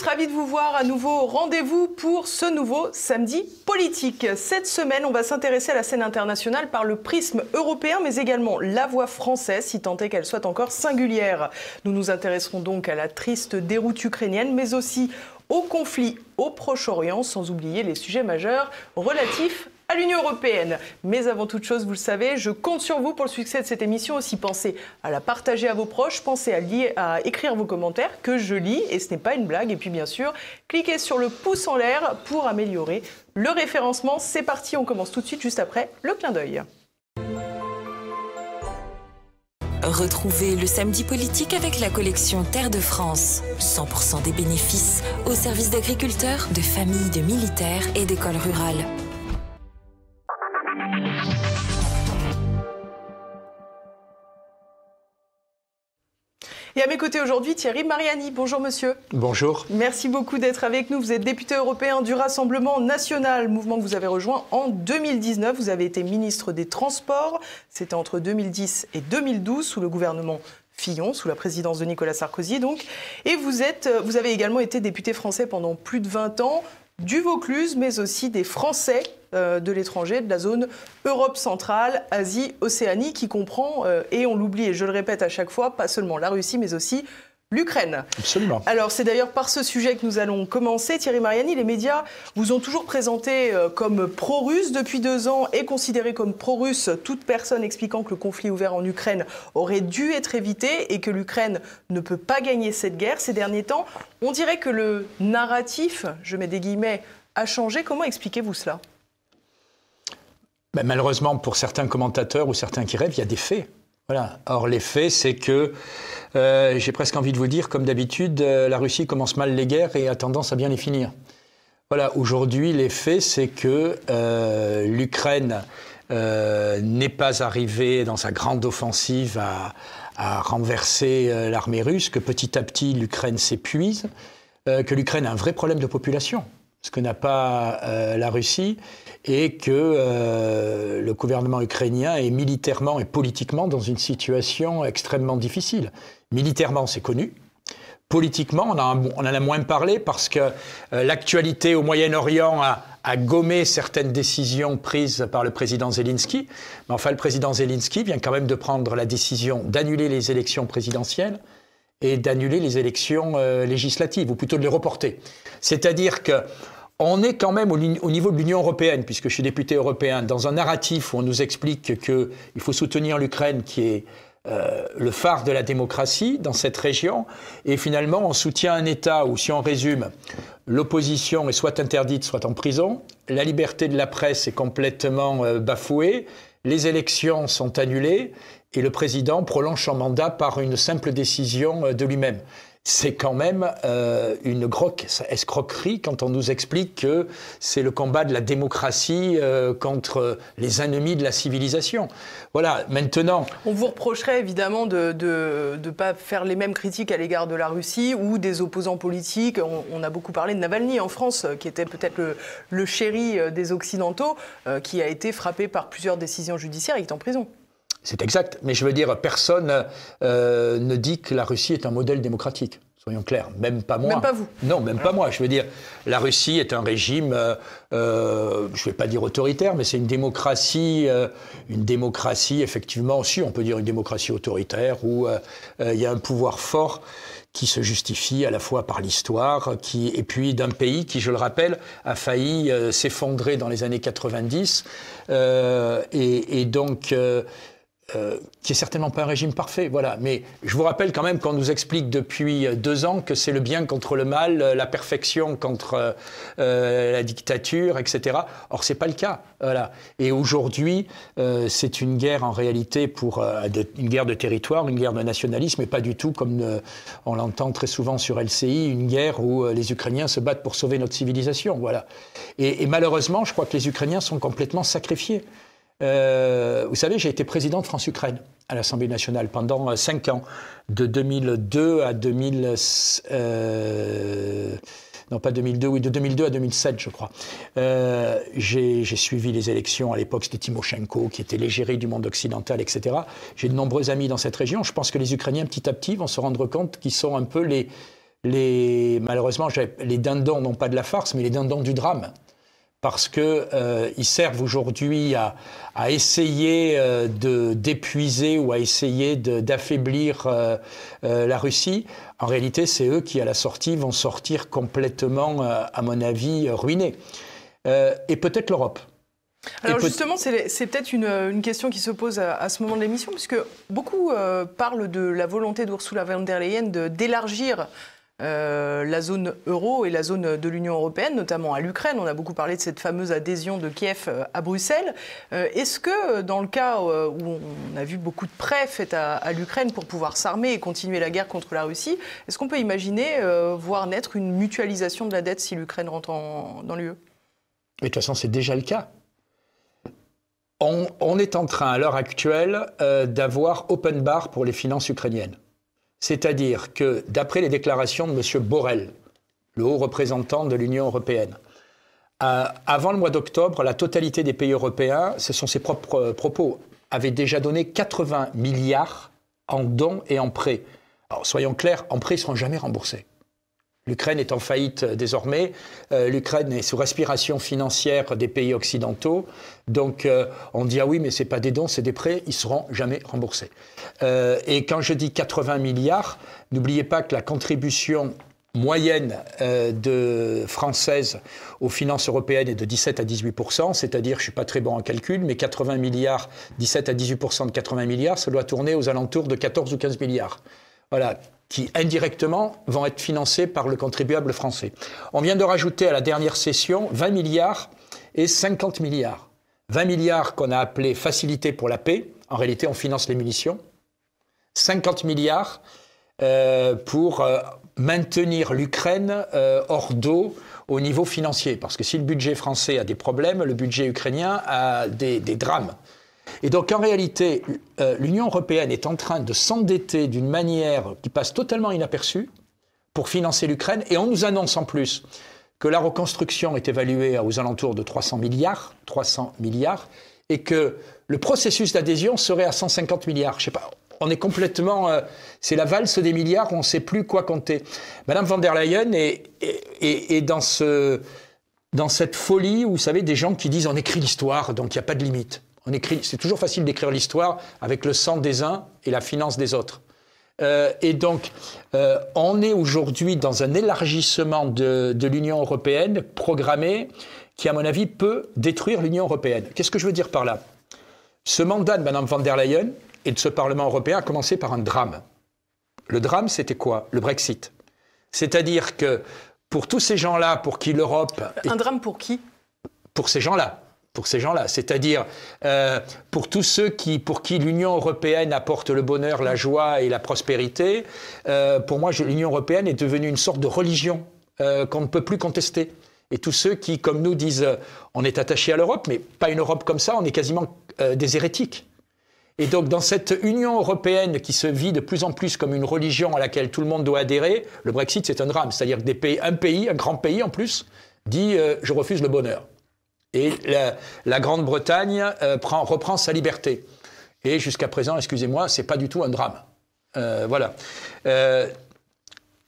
tous, ravi de vous voir à nouveau. Rendez-vous pour ce nouveau samedi politique. Cette semaine, on va s'intéresser à la scène internationale par le prisme européen, mais également la voix française, si tant est qu'elle soit encore singulière. Nous nous intéresserons donc à la triste déroute ukrainienne, mais aussi au conflit au Proche-Orient, sans oublier les sujets majeurs relatifs à l'Union européenne. Mais avant toute chose, vous le savez, je compte sur vous pour le succès de cette émission. Aussi, pensez à la partager à vos proches, pensez à, à écrire vos commentaires que je lis, et ce n'est pas une blague. Et puis, bien sûr, cliquez sur le pouce en l'air pour améliorer le référencement. C'est parti, on commence tout de suite juste après le clin d'œil. Retrouvez le samedi politique avec la collection Terre de France. 100% des bénéfices au service d'agriculteurs, de familles, de militaires et d'écoles rurales. Et à mes côtés aujourd'hui, Thierry Mariani. Bonjour monsieur. Bonjour. Merci beaucoup d'être avec nous. Vous êtes député européen du Rassemblement national, mouvement que vous avez rejoint en 2019. Vous avez été ministre des Transports. C'était entre 2010 et 2012 sous le gouvernement Fillon, sous la présidence de Nicolas Sarkozy donc. Et vous, êtes, euh, vous avez également été député français pendant plus de 20 ans du Vaucluse, mais aussi des Français euh, de l'étranger, de la zone Europe centrale, Asie, Océanie, qui comprend, euh, et on l'oublie, et je le répète à chaque fois, pas seulement la Russie, mais aussi l'Ukraine. Absolument. Alors c'est d'ailleurs par ce sujet que nous allons commencer. Thierry Mariani, les médias vous ont toujours présenté euh, comme pro-russe depuis deux ans et considéré comme pro-russe toute personne expliquant que le conflit ouvert en Ukraine aurait dû être évité et que l'Ukraine ne peut pas gagner cette guerre ces derniers temps. On dirait que le narratif, je mets des guillemets, a changé. Comment expliquez-vous cela ben, Malheureusement pour certains commentateurs ou certains qui rêvent, il y a des faits. Voilà. Or, les faits, c'est que euh, j'ai presque envie de vous dire, comme d'habitude, euh, la Russie commence mal les guerres et a tendance à bien les finir. Voilà, aujourd'hui, les faits, c'est que euh, l'Ukraine n'est pas arrivée dans sa grande offensive à renverser l'armée russe, que petit à petit, l'Ukraine s'épuise, que l'Ukraine a un vrai problème de population ce que n'a pas euh, la Russie, et que euh, le gouvernement ukrainien est militairement et politiquement dans une situation extrêmement difficile. Militairement, c'est connu. Politiquement, on, en a moins parlé parce que euh, l'actualité au Moyen-Orient a, a, gommé certaines décisions prises par le président Zelensky. Mais enfin, le président Zelensky vient quand même de prendre la décision d'annuler les élections présidentielles et d'annuler les élections législatives, ou plutôt de les reporter. C'est-à-dire que on est quand même au, niveau de l'Union européenne, puisque je suis député européen, dans un narratif où on nous explique qu'il faut soutenir l'Ukraine qui est euh, le phare de la démocratie dans cette région, et finalement on soutient un État où, si on résume, l'opposition est soit interdite, soit en prison, la liberté de la presse est complètement euh, bafouée, les élections sont annulées, et le président prolonge son mandat par une simple décision euh, de lui-même c'est quand même euh, une escroquerie quand on nous explique que c'est le combat de la démocratie euh, contre les ennemis de la civilisation. Voilà, maintenant. On vous reprocherait évidemment de ne pas faire les mêmes critiques à l'égard de la Russie ou des opposants politiques. On, a beaucoup parlé de Navalny en France, euh, qui était peut-être le, chéri des Occidentaux, qui a été frappé par plusieurs décisions judiciaires et qui est en prison. C'est exact, mais je veux dire, personne euh, ne dit que la Russie est un modèle démocratique. Soyons clairs, même pas moi. Même pas vous. Non, même pas moi. Je veux dire, la Russie est un régime, euh, euh, je ne vais pas dire autoritaire, mais c'est une démocratie, une démocratie effectivement, si on peut dire une démocratie autoritaire, où il y a un pouvoir fort qui se justifie à la fois par l'histoire, qui et puis d'un pays qui, je le rappelle, a failli s'effondrer dans les années 90, et, et donc. Euh, qui est certainement pas un régime parfait, voilà. Mais je vous rappelle quand même qu'on nous explique depuis euh, deux ans que c'est le bien contre le mal, euh, la perfection contre la dictature, etc. Or c'est pas le cas, voilà. Et aujourd'hui, c'est une guerre en réalité pour une guerre de territoire, une guerre de nationalisme, et pas du tout comme on l'entend très souvent sur LCI, une guerre où les Ukrainiens se battent pour sauver notre civilisation, voilà. et malheureusement, je crois que les Ukrainiens sont complètement sacrifiés. Euh, vous savez, j'ai été président de France-Ukraine à l'Assemblée nationale pendant 5 euh, ans, de 2002 à 2000. Euh, non, pas 2002, oui, de 2002 à 2007, je crois. j'ai suivi les élections. À l'époque, c'était Timoshenko qui était l'égérie du monde occidental, etc. J'ai de nombreux amis dans cette région. Je pense que les Ukrainiens, petit à petit, vont se rendre compte qu'ils sont un peu les. les malheureusement, les dindons, non pas de la farce, mais les dindons du drame parce qu'ils euh, servent aujourd'hui à, essayer euh, de d'épuiser ou à essayer d'affaiblir euh, la Russie. En réalité, c'est eux qui, à la sortie, vont sortir complètement, à mon avis, ruinés. et peut-être l'Europe. Alors justement, c'est peut-être une, question qui se pose à, ce moment de l'émission, puisque beaucoup parlent de la volonté d'Ursula von der Leyen d'élargir euh, la zone euro et la zone de l'Union européenne, notamment à l'Ukraine. On a beaucoup parlé de cette fameuse adhésion de Kiev euh, à Bruxelles. Euh, est-ce que dans le cas où on a vu beaucoup de prêts faits à, l'Ukraine pour pouvoir s'armer et continuer la guerre contre la Russie, est-ce qu'on peut imaginer voir naître une mutualisation de la dette si l'Ukraine rentre dans l'UE Mais de toute façon, c'est déjà le cas. on, est en train, à l'heure actuelle, d'avoir open bar pour les finances ukrainiennes. C'est-à-dire que, d'après les déclarations de M. Borrell, le haut représentant de l'Union européenne, euh, avant le mois d'octobre, la totalité des pays européens, ce sont ses propres euh, propos, avaient déjà donné 80 milliards en dons et en prêts. Alors soyons clairs, en prêts, ils ne seront jamais remboursés. L'Ukraine est en faillite euh, désormais. Euh, L'Ukraine est sous respiration financière des pays occidentaux. Donc euh, on dit ah oui, mais ce c'est pas des dons, c'est des prêts. Ils seront jamais remboursés. et quand je dis 80 milliards, n'oubliez pas que la contribution moyenne de française aux finances européennes est de 17 à 18 c'est-à-dire, je suis pas très bon en calcul, mais 80 milliards, 17 à 18 de 80 milliards, ça doit tourner aux alentours de 14 ou 15 milliards. Voilà, qui indirectement vont être financés par le contribuable français. On vient de rajouter à la dernière session 20 milliards et 50 milliards. 20 milliards qu'on a appelé facilité pour la paix, en réalité on finance les munitions. 50 milliards euh, pour euh, maintenir l'Ukraine euh, hors d'eau au niveau financier. Parce que si le budget français a des problèmes, le budget ukrainien a des drames. Et donc en réalité, euh, l'Union européenne est en train de s'endetter d'une manière qui passe totalement inaperçue pour financer l'Ukraine. Et on nous annonce en plus que la reconstruction est évaluée aux alentours de 300 milliards, 300 milliards, et que le processus d'adhésion serait à 150 milliards. Je sais pas. On est complètement, euh, c'est la valse des milliards, on ne sait plus quoi compter. Madame von der Leyen est, dans dans cette folie où, vous savez, des gens qui disent on écrit l'histoire, donc il n'y a pas de limite écrit, c'est toujours facile d'écrire l'histoire avec le sang des uns et la finance des autres. Euh, et donc, euh, on est aujourd'hui dans un élargissement de, l'Union européenne programmé qui, à mon avis, peut détruire l'Union européenne. Qu'est-ce que je veux dire par là Ce mandat de Mme van der Leyen et de ce Parlement européen a commencé par un drame. Le drame, c'était quoi Le Brexit. C'est-à-dire que pour tous ces gens-là, pour qui l'Europe... Un drame pour qui Pour ces gens-là pour ces gens-là, c'est-à-dire euh, pour tous ceux qui, pour qui l'Union européenne apporte le bonheur, la joie et la prospérité. Euh, pour moi, l'Union européenne est devenue une sorte de religion euh, qu'on ne peut plus contester. Et tous ceux qui, comme nous, disent on est attachés à l'Europe, mais pas une Europe comme ça, on est quasiment des hérétiques. Et donc, dans cette Union européenne qui se vit de plus en plus comme une religion à laquelle tout le monde doit adhérer, le Brexit, c'est un drame. C'est-à-dire que des pays, un pays, un grand pays en plus, dit je refuse le bonheur. Et la, Grande-Bretagne euh, reprend sa liberté. Et jusqu'à présent, excusez-moi, c'est pas du tout un drame. Euh, voilà. Euh,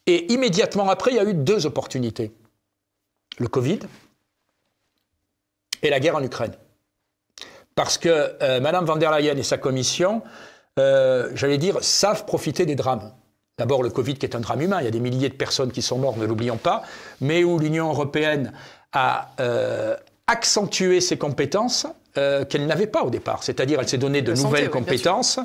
et immédiatement après, il y a eu deux opportunités. Le Covid et la guerre en Ukraine. Parce que Mme Madame van der Leyen et sa commission, j'allais dire, savent profiter des drames. D'abord le Covid qui est un drame humain, il y a des milliers de personnes qui sont mortes, ne l'oublions pas, mais où l'Union européenne a, accentuer ses compétences euh, qu'elle n'avait pas au départ. C'est-à-dire, elle s'est donné de nouvelles compétences,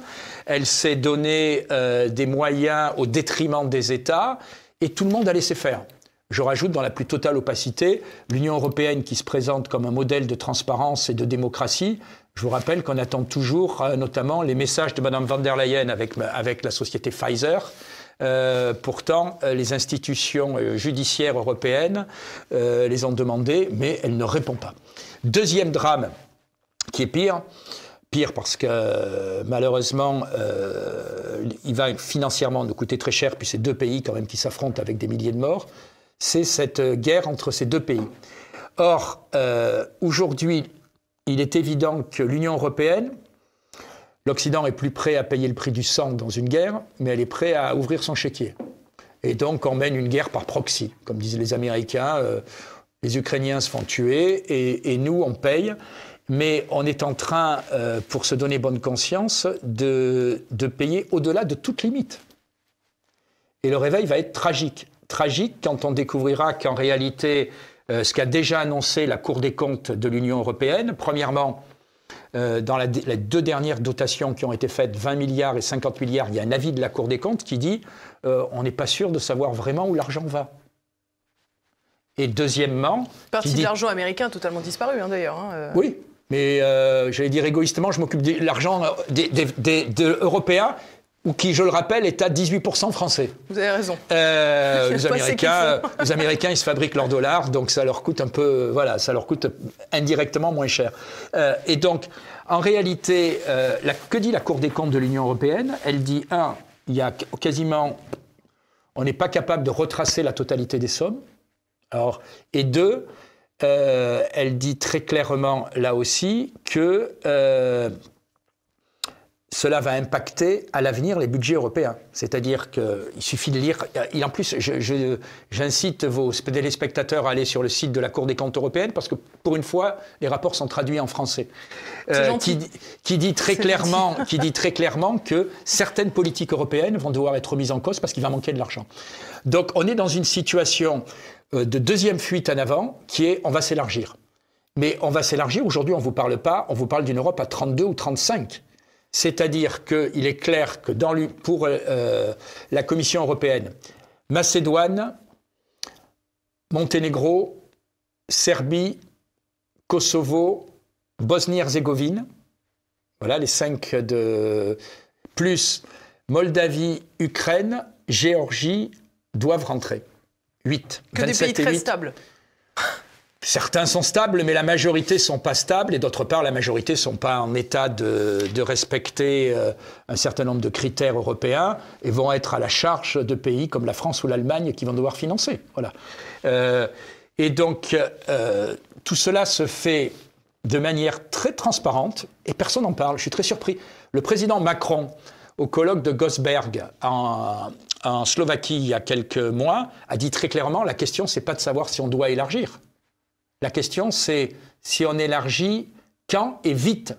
elle s'est donné euh, des moyens au détriment des États, et tout le monde a laissé faire. Je rajoute dans la plus totale opacité l'Union européenne qui se présente comme un modèle de transparence et de démocratie. Je vous rappelle qu'on attend toujours euh, notamment les messages de Mme von der Leyen avec, avec la société Pfizer. Euh, pourtant, euh, les institutions euh, judiciaires européennes les ont demandées, mais elle ne répond pas. Deuxième drame, qui est pire, pire parce que malheureusement, il va financièrement nous coûter très cher, puis ces deux pays quand même qui s'affrontent avec des milliers de morts, c'est cette guerre entre ces deux pays. Or, aujourd'hui, il est évident que l'Union européenne, L'Occident est plus prêt à payer le prix du sang dans une guerre, mais elle est prête à ouvrir son chéquier. Et donc on mène une guerre par proxy. Comme disent les Américains, euh, les Ukrainiens se font tuer et, nous, on paye. Mais on est en train, euh, pour se donner bonne conscience, de, payer au-delà de toute limite. Et le réveil va être tragique. Tragique quand on découvrira qu'en réalité, euh, ce qu'a déjà annoncé la Cour des comptes de l'Union européenne, premièrement, euh, dans les deux dernières dotations qui ont été faites, 20 milliards et 50 milliards, il y a un avis de la Cour des comptes qui dit euh, on n'est pas sûr de savoir vraiment où l'argent va. Et deuxièmement. Partie de l'argent américain totalement disparu, hein, d'ailleurs. Hein, euh. Oui, mais j'allais dire égoïstement, je m'occupe de l'argent européen des Européens ou qui, je le rappelle, est à 18% français. Vous avez raison. Euh, les, Américains, euh, les Américains, ils se fabriquent leurs dollars, donc ça leur coûte un peu, euh, voilà, ça leur coûte indirectement moins cher. et donc, en réalité, que dit la Cour des comptes de l'Union européenne Elle dit, un, il y a quasiment, on n'est pas capable de retracer la totalité des sommes. Alors, et deux, elle dit très clairement là aussi que cela va impacter à l'avenir les budgets européens. C'est-à-dire qu'il suffit de lire. Et en plus, j'incite vos téléspectateurs à aller sur le site de la Cour des comptes européenne parce que pour une fois, les rapports sont traduits en français. Euh, qui, dit très clairement, qui dit très clairement que certaines politiques européennes vont devoir être mises en cause parce qu'il va manquer de l'argent. Donc on est dans une situation euh, de deuxième fuite en avant qui est on va s'élargir. Mais on va s'élargir. Aujourd'hui, on ne vous parle pas, on vous parle d'une Europe à 32 ou 35. C'est-à-dire qu'il est clair que pour euh, euh, la Commission européenne, Macédoine, Monténégro, Serbie, Kosovo, Bosnie-Herzégovine, voilà les cinq de plus Moldavie, Ukraine, Géorgie doivent rentrer. Huit. Que des pays très stables. Certains sont stables, mais la majorité sont pas stables, et d'autre part, la majorité sont pas en état de, respecter euh, un certain nombre de critères européens et vont être à la charge de pays comme la France ou l'Allemagne qui vont devoir financer. Voilà. Euh, et donc, euh, tout cela se fait de manière très transparente et personne n'en parle. Je suis très surpris. Le président Macron, au colloque de Gosberg en, en Slovaquie il y a quelques mois, a dit très clairement la question, c'est pas de savoir si on doit élargir. La question, c'est si on élargit, quand et vite.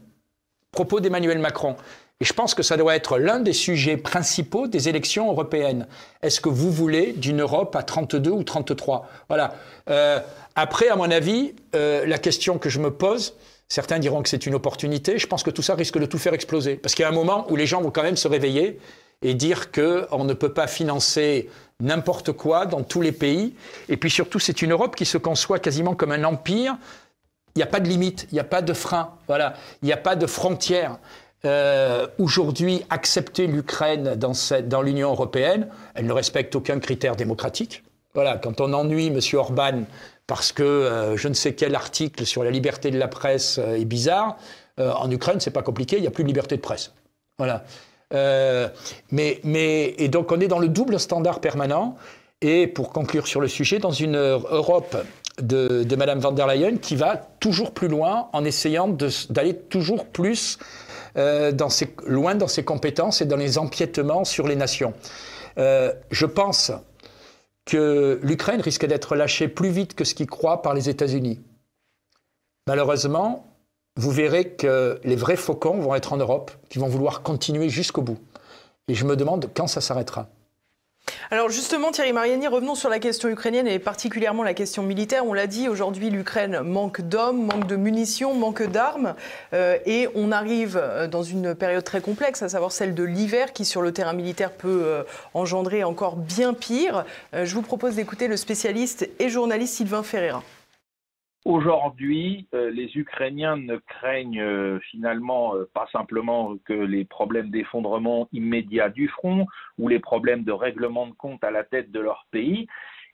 Propos d'Emmanuel Macron. Et je pense que ça doit être l'un des sujets principaux des élections européennes. Est-ce que vous voulez d'une Europe à 32 ou 33 Voilà. Euh, après, à mon avis, euh, la question que je me pose, certains diront que c'est une opportunité, je pense que tout ça risque de tout faire exploser. Parce qu'il y a un moment où les gens vont quand même se réveiller et dire qu'on ne peut pas financer n'importe quoi dans tous les pays. Et puis surtout, c'est une Europe qui se conçoit quasiment comme un empire. Il n'y a pas de limite, il n'y a pas de frein, voilà, il n'y a pas de frontières. Euh, aujourd'hui, accepter l'Ukraine dans, l'Union européenne, elle ne respecte aucun critère démocratique. Voilà, quand on ennuie M. Orban parce que euh, je ne sais quel article sur la liberté de la presse euh, est bizarre, en Ukraine, c'est pas compliqué, il n'y a plus de liberté de presse. Voilà. Euh, mais, mais, et donc on est dans le double standard permanent. Et pour conclure sur le sujet, dans une Europe de, Mme Madame van der Leyen qui va toujours plus loin en essayant d'aller toujours plus euh, loin dans ses compétences et dans les empiètements sur les nations. Euh, je pense que l'Ukraine risque d'être lâchée plus vite que ce qu'il croit par les États-Unis. Malheureusement, vous verrez que les vrais faucons vont être en Europe, qui vont vouloir continuer jusqu'au bout. Et je me demande quand ça s'arrêtera. Alors justement, Thierry Mariani, revenons sur la question ukrainienne et particulièrement la question militaire. On l'a dit, aujourd'hui, l'Ukraine manque d'hommes, manque de munitions, manque d'armes. Euh, et on arrive euh, dans une période très complexe, à savoir celle de l'hiver, qui sur le terrain militaire peut euh, engendrer encore bien pire. je vous propose d'écouter le spécialiste et journaliste Sylvain Ferreira. Aujourd'hui, euh, les Ukrainiens ne craignent euh, finalement euh, pas simplement que les problèmes d'effondrement immédiat du front ou les problèmes de règlement de compte à la tête de leur pays.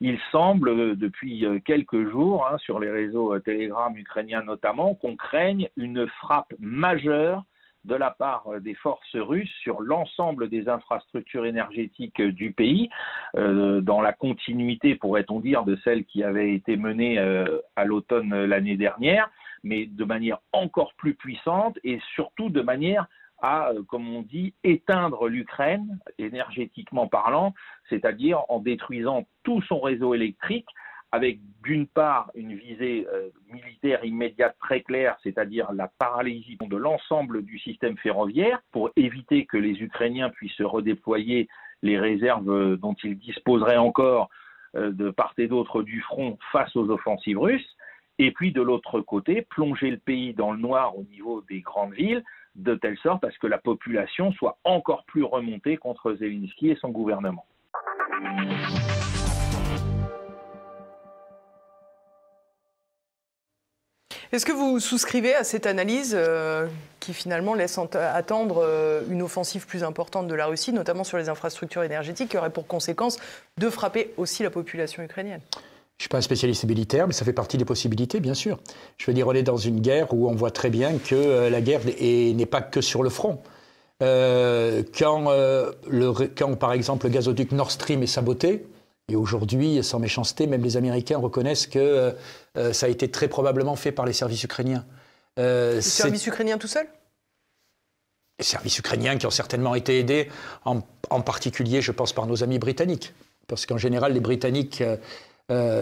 Il semble, depuis quelques jours, hein, sur les réseaux Telegram ukrainiens notamment, qu'on craigne une frappe majeure de la part euh, des forces russes sur l'ensemble des infrastructures énergétiques euh, du pays, euh, dans la continuité, pourrait-on dire, de celle qui avait été menée à l'automne l'année dernière, mais de manière encore plus puissante et surtout de manière à, comme on dit, éteindre l'Ukraine énergétiquement parlant, c'est-à-dire en détruisant tout son réseau électrique, avec d'une part une visée euh, militaire immédiate très claire, c'est-à-dire la paralysie de l'ensemble du système ferroviaire pour éviter que les Ukrainiens puissent redéployer les réserves euh, dont ils disposeraient encore euh, de part et d'autre du front face aux offensives russes, et puis de l'autre côté, plonger le pays dans le noir au niveau des grandes villes, de telle sorte à ce que la population soit encore plus remontée contre Zelensky et son gouvernement. Est-ce que vous souscrivez à cette analyse euh, qui finalement laisse attendre euh, une offensive plus importante de la Russie, notamment sur les infrastructures énergétiques, qui aurait pour conséquence de frapper aussi la population ukrainienne je ne suis pas un spécialiste militaire, mais ça fait partie des possibilités, bien sûr. Je veux dire, on est dans une guerre où on voit très bien que euh, la guerre n'est pas que sur le front. quand, par exemple, le gazoduc Nord Stream est saboté, et aujourd'hui, sans méchanceté, même les Américains reconnaissent que euh, euh, ça a été très probablement fait par les services ukrainiens. Euh, les services ukrainiens tout seuls Les services ukrainiens qui ont certainement été aidés, en, particulier, je pense, par nos amis britanniques. Parce qu'en général, les Britanniques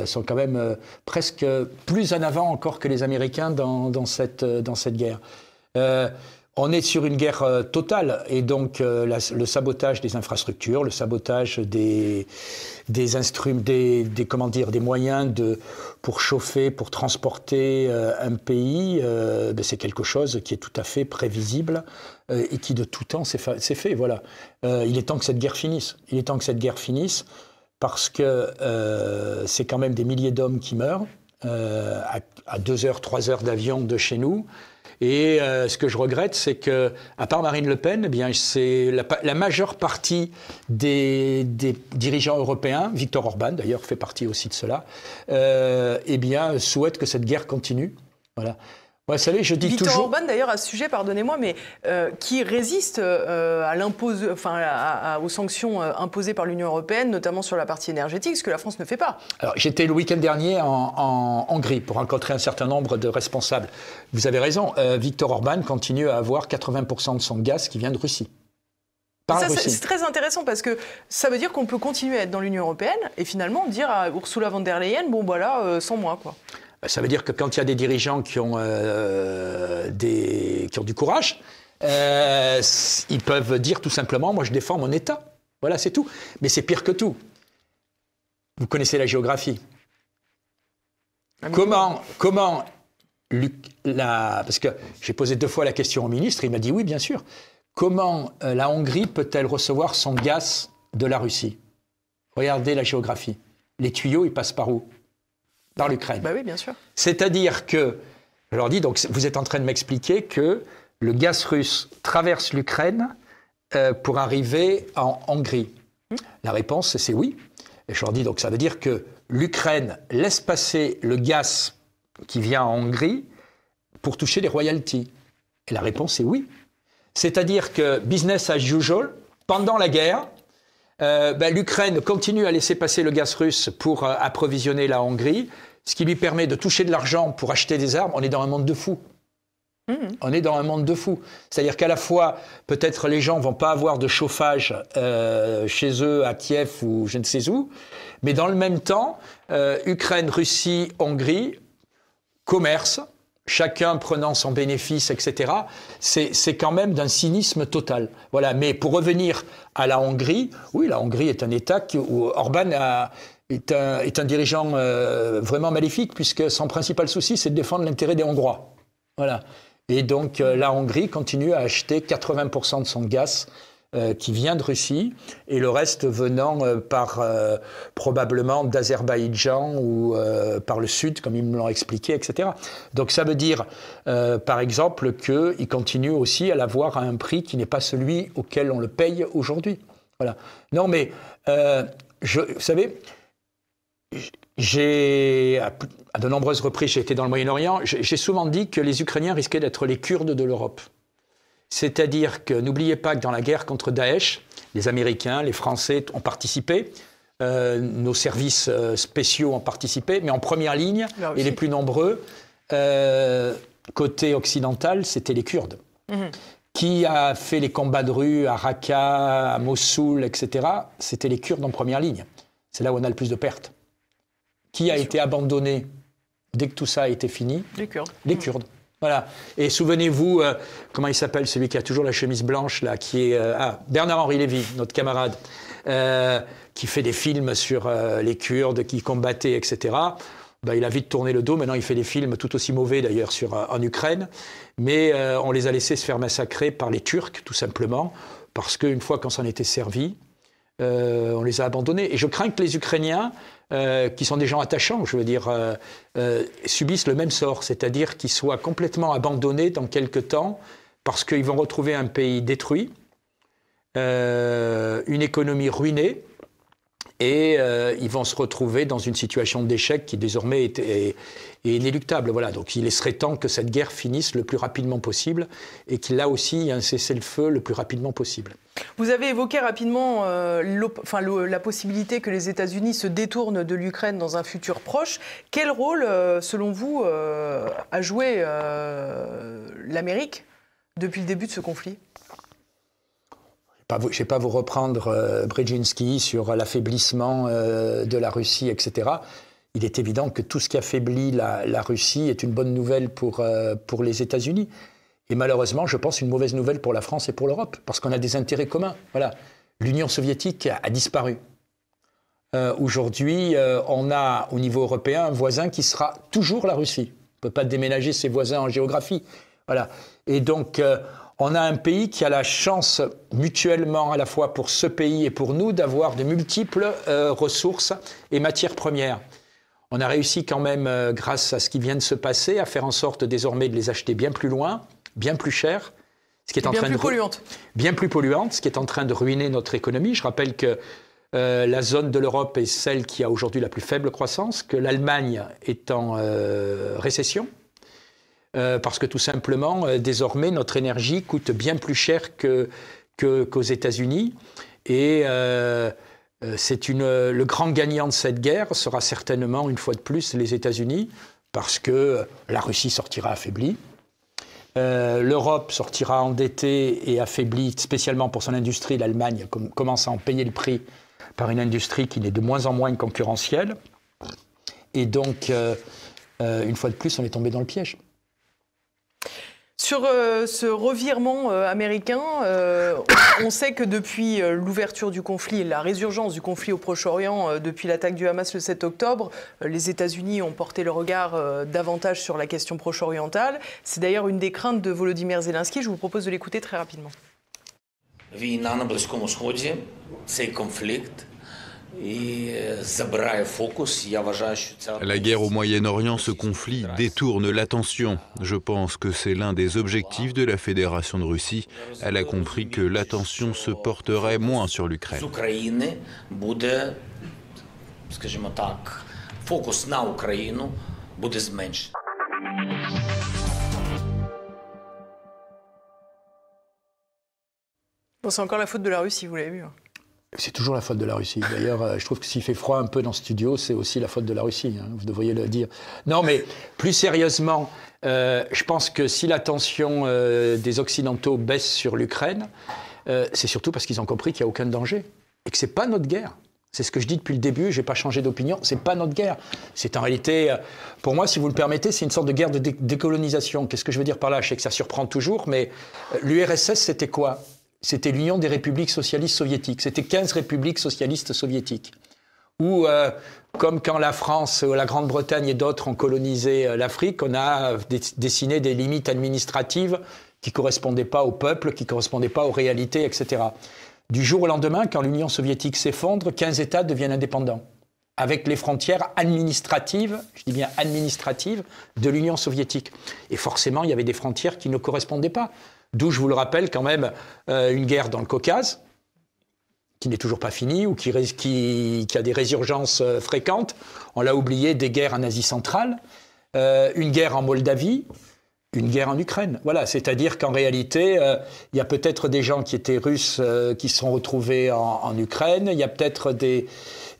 sont quand même presque plus en avant encore que les Américains dans, cette, dans cette guerre. On est sur une guerre euh, totale et donc euh, le sabotage des infrastructures, le sabotage des des instruments, des, des moyens pour chauffer, pour transporter euh, un pays, ben, c'est quelque chose qui est tout à fait prévisible et qui de tout temps s'est fait. Voilà, il est temps que cette guerre finisse. Il est temps que cette guerre finisse parce que c'est quand même des milliers d'hommes qui meurent à, à deux heures, trois heures d'avion de chez nous. Et euh, ce que je regrette, c'est que, à part Marine Le Pen, eh bien, c'est la, majeure partie des, dirigeants européens, Victor Orban d'ailleurs fait partie aussi de cela, euh, eh bien, souhaite que cette guerre continue. Voilà. Bah, je dis Victor toujours... Orban, d'ailleurs, à ce sujet, pardonnez-moi, mais euh, qui résiste euh, à l'impose, enfin, aux sanctions euh, imposées par l'Union européenne, notamment sur la partie énergétique, ce que la France ne fait pas. Alors, j'étais le week-end dernier en, Hongrie pour rencontrer un certain nombre de responsables. Vous avez raison, Victor Orban continue à avoir 80% de son gaz qui vient de Russie. c'est très intéressant parce que ça veut dire qu'on peut continuer à être dans l'Union européenne et finalement dire à Ursula von der Leyen, bon voilà, sans moi quoi. Ben, ça veut dire que quand il y a des dirigeants qui ont, euh, ont du courage, euh, ils peuvent dire tout simplement, moi je défends mon État. Voilà, c'est tout. Mais c'est pire que tout. Vous connaissez la géographie. Ah comment, comment la, parce que j'ai posé deux fois la question au ministre, il m'a dit oui, bien sûr. Comment euh, la Hongrie peut-elle recevoir son gaz de la Russie Regardez la géographie. Les tuyaux, ils passent par où dans l'Ukraine. Bah oui, bien sûr. C'est-à-dire que, je leur dis, donc vous êtes en train de m'expliquer que le gaz russe traverse l'Ukraine euh, pour arriver en Hongrie. Hmm. La réponse, c'est oui. Et je leur dis, donc ça veut dire que l'Ukraine laisse passer le gaz qui vient en Hongrie pour toucher les royalties Et la réponse est oui. C'est-à-dire que business as usual, pendant la guerre, euh, ben, L'Ukraine continue à laisser passer le gaz russe pour euh, approvisionner la Hongrie, ce qui lui permet de toucher de l'argent pour acheter des armes. On est dans un monde de fous. Mmh. On est dans un monde de fous. C'est-à-dire qu'à la fois, peut-être les gens vont pas avoir de chauffage euh, chez eux à Kiev ou je ne sais où, mais dans le même temps, Ukraine, Russie, Hongrie, commerce, chacun prenant son bénéfice, etc., c'est quand même d'un cynisme total. Voilà. Mais pour revenir à la Hongrie. Oui, la Hongrie est un État où Orban est, un, dirigeant euh, vraiment maléfique, puisque son principal souci, c'est de défendre l'intérêt des Hongrois. Voilà. Et donc, euh, la Hongrie continue à acheter 80% de son gaz euh, qui vient de Russie et le reste venant euh, par euh, probablement d'Azerbaïdjan ou par le sud, comme ils me l'ont expliqué, etc. Donc ça veut dire, par exemple, qu'ils continuent aussi à l'avoir à un prix qui n'est pas celui auquel on le paye aujourd'hui. Voilà. Non, mais je, vous savez, j'ai, à de nombreuses reprises, j'ai été dans le Moyen-Orient, j'ai souvent dit que les Ukrainiens risquaient d'être les Kurdes de l'Europe. C'est-à-dire que n'oubliez pas que dans la guerre contre Daesh, les Américains, les Français ont participé, euh, nos services euh, spéciaux ont participé, mais en première ligne, et les plus nombreux, euh, côté occidental, c'était les Kurdes. Mhm. Qui a fait les combats de rue à Raqqa, à Mossoul, etc. C'était les Kurdes en première ligne. C'est là où on a le plus de pertes. Qui a été abandonné dès que tout ça a été fini Les Kurdes. Les Kurdes. Voilà. Et souvenez-vous, euh, comment il s'appelle celui qui a toujours la chemise blanche, là, qui est. Euh, ah, Bernard-Henri Lévy, notre camarade, euh, qui fait des films sur les Kurdes, qui combattaient, etc. Bah, il a vite tourné le dos. Maintenant, il fait des films tout aussi mauvais, d'ailleurs, sur, en Ukraine. Mais on les a laissés se faire massacrer par les Turcs, tout simplement, parce qu'une fois qu'on s'en était servi, on les a abandonnés. Et je crains que les Ukrainiens euh, qui sont des gens attachants, je veux dire, euh, euh, subissent le même sort, c'est-à-dire qu'ils soient complètement abandonnés dans quelques temps parce qu'ils vont retrouver un pays détruit, une économie ruinée, et euh, ils vont se retrouver dans une situation d'échec qui désormais est, inéluctable. Voilà, donc il serait temps que cette guerre finisse le plus rapidement possible et qu'il a aussi un cessez-le-feu le plus rapidement possible. Vous avez évoqué rapidement euh, la possibilité que les États-Unis se détournent de l'Ukraine dans un futur proche. Quel rôle, euh, selon vous, a joué l'Amérique depuis le début de ce conflit je ne vais pas vous reprendre euh, Brzezinski sur l'affaiblissement euh, de la Russie, etc. Il est évident que tout ce qui affaiblit la, Russie est une bonne nouvelle pour, euh, pour les États-Unis. Et malheureusement, je pense une mauvaise nouvelle pour la France et pour l'Europe, parce qu'on a des intérêts communs. Voilà. L'Union soviétique a, disparu. Euh, aujourd'hui, on a au niveau européen un voisin qui sera toujours la Russie. On ne peut pas déménager ses voisins en géographie. Voilà. Et donc, on a un pays qui a la chance mutuellement, à la fois pour ce pays et pour nous, d'avoir de multiples euh, ressources et matières premières. On a réussi quand même, euh, grâce à ce qui vient de se passer, à faire en sorte désormais de les acheter bien plus loin, bien plus cher. Ce qui est en bien plus polluante. Bien plus polluante, ce qui est en train de ruiner notre économie. Je rappelle que euh, la zone de l'Europe est celle qui a aujourd'hui la plus faible croissance, que l'Allemagne est en récession, euh, parce que tout simplement, euh, désormais, notre énergie coûte bien plus cher qu'aux que, États-Unis. Et euh, le grand gagnant de cette guerre sera certainement, une fois de plus, les États-Unis, parce que la Russie sortira affaiblie. L'Europe sortira endettée et affaiblie, spécialement pour son industrie. L'Allemagne commence à en payer le prix par une industrie qui n'est de moins en moins concurrentielle. Et donc, une fois de plus, on est tombé dans le piège. Sur euh, ce revirement euh, américain, euh, on sait que depuis l'ouverture du conflit et la résurgence du conflit au Proche-Orient, depuis l'attaque du Hamas le 7 octobre, les États-Unis ont porté le regard davantage sur la question proche-orientale. C'est d'ailleurs une des craintes de Volodymyr Zelensky. Je vous propose de l'écouter très rapidement. Э, la guerre au Moyen-Orient, ce conflit détourne l'attention. Je pense que c'est l'un des objectifs de la Fédération de Russie. Elle a compris que l'attention se porterait moins sur l'Ukraine. c'est encore la faute de la Russie, vous l'avez vu. Hein. C'est toujours la faute de la Russie. D'ailleurs, euh, je trouve que s'il fait froid un peu dans ce studio, c'est aussi la faute de la Russie. Hein. vous devriez le dire. Non, mais plus sérieusement, euh, je pense que si la tension euh, des Occidentaux baisse sur l'Ukraine, c'est surtout parce qu'ils ont compris qu'il n'y a aucun danger et que c'est pas notre guerre. C'est ce que je dis depuis le début, je n'ai pas changé d'opinion, n'est pas notre guerre. C'est en réalité, pour moi, si vous le permettez, c'est une sorte de guerre de décolonisation. Qu'est-ce que je veux dire par là Je sais que ça surprend toujours, mais l'URSS, c'était quoi c'était l'Union des républiques socialistes soviétiques. C'était 15 républiques socialistes soviétiques. Où, euh, comme quand la France, la Grande-Bretagne et d'autres ont colonisé euh, l'Afrique, on a euh, dessiné des limites administratives qui ne correspondaient pas au peuple, qui ne correspondaient pas aux réalités, etc. Du jour au lendemain, quand l'Union soviétique s'effondre, 15 États deviennent indépendants, avec les frontières administratives, je dis bien administratives, de l'Union soviétique. Et forcément, il y avait des frontières qui ne correspondaient pas. D'où, je vous le rappelle, quand même, euh, une guerre dans le Caucase, qui n'est toujours pas finie ou qui, a des résurgences euh, fréquentes. On l'a oublié, des guerres en Asie centrale, euh, une guerre en Moldavie, une guerre en Ukraine. Voilà, c'est-à-dire qu'en réalité, il y a peut-être des gens qui étaient russes qui se sont retrouvés en, en Ukraine, il y a peut-être des,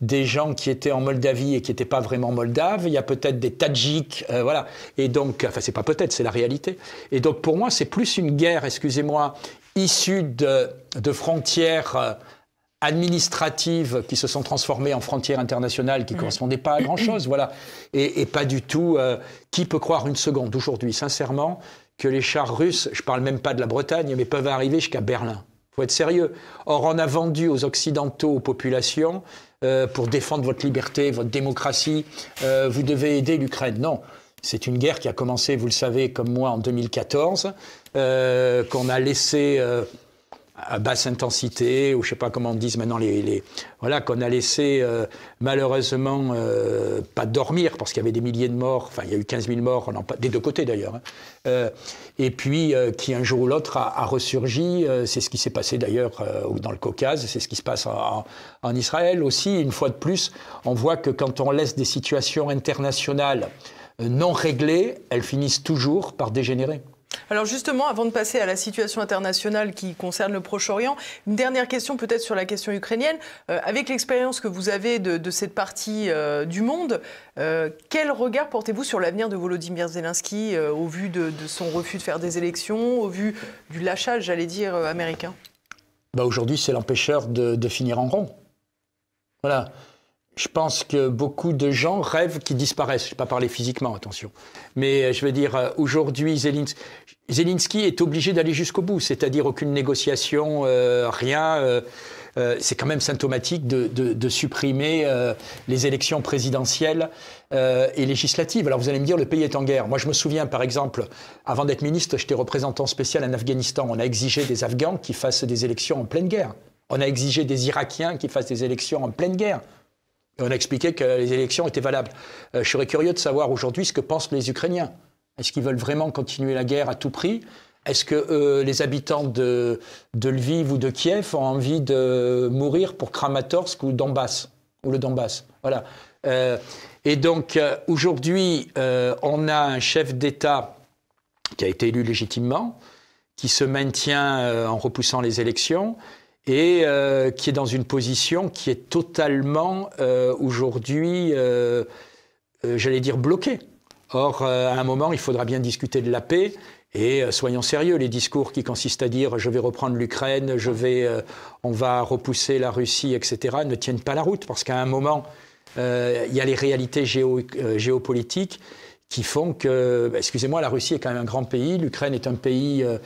des gens qui étaient en Moldavie et qui n'étaient pas vraiment moldaves, il y a peut-être des Tadjiks, euh, voilà. Et donc, enfin, c'est pas peut-être, c'est la réalité. Et donc, pour moi, c'est plus une guerre, excusez-moi, issue de, frontières. Euh, administratives qui se sont transformées en frontières internationales qui ne correspondaient pas à grand-chose, voilà. Et, pas du tout, euh, qui peut croire une seconde aujourd'hui, sincèrement, que les chars russes, je ne parle même pas de la Bretagne, mais peuvent arriver jusqu'à Berlin. Il faut être sérieux. Or, on a vendu aux Occidentaux, aux populations, euh, pour défendre votre liberté, votre démocratie, euh, vous devez aider l'Ukraine. Non, c'est une guerre qui a commencé, vous le savez, comme moi, en 2014, euh, qu'on a laissé à basse intensité, ou je sais pas comment on dit maintenant les, voilà qu'on a laissé euh, malheureusement euh, pas dormir parce qu'il y avait des milliers de morts, enfin il y a eu 15 000 morts des deux côtés d'ailleurs, hein. euh, et puis qui un jour ou l'autre a, a, ressurgi. c'est ce qui s'est passé d'ailleurs dans le Caucase, c'est ce qui se passe en, en, Israël aussi. Une fois de plus, on voit que quand on laisse des situations internationales non réglées, elles finissent toujours par dégénérer. Alors justement, avant de passer à la situation internationale qui concerne le Proche-Orient, une dernière question peut-être sur la question ukrainienne. Euh, avec l'expérience que vous avez de, cette partie euh, du monde, euh, quel regard portez-vous sur l'avenir de Volodymyr Zelensky au vu de, son refus de faire des élections, au vu du lâchage, j'allais dire, américain bah Aujourd'hui, c'est l'empêcheur de, de finir en rond. Voilà je pense que beaucoup de gens rêvent qu'ils disparaissent. Je ne vais pas parler physiquement, attention. Mais euh, je veux dire, euh, aujourd'hui, Zelensky, est obligé d'aller jusqu'au bout, c'est-à-dire aucune négociation, euh, rien. c'est quand même symptomatique de, supprimer les élections présidentielles et législatives. Alors vous allez me dire, le pays est en guerre. Moi, je me souviens, par exemple, avant d'être ministre, j'étais représentant spécial en Afghanistan. On a exigé des Afghans qui fassent des élections en pleine guerre. On a exigé des Irakiens qui fassent des élections en pleine guerre on a expliqué que les élections étaient valables. Euh, je serais curieux de savoir aujourd'hui ce que pensent les Ukrainiens. Est-ce qu'ils veulent vraiment continuer la guerre à tout prix Est-ce que euh, les habitants de, Lviv ou de Kiev ont envie de mourir pour Kramatorsk ou Donbass Ou le Donbass Voilà. Euh, et donc, aujourd'hui, on a un chef d'État qui a été élu légitimement, qui se maintient en repoussant les élections, et euh, qui est dans une position qui est totalement euh, aujourd'hui, euh, j'allais dire, bloquée. Or, à un moment, il faudra bien discuter de la paix. Et soyons sérieux, les discours qui consistent à dire je vais reprendre l'Ukraine, je vais, on va repousser la Russie, etc., ne tiennent pas la route parce qu'à un moment, il y a les réalités géopolitiques qui font que, ben, excusez-moi, la Russie est quand même un grand pays, l'Ukraine est un pays euh,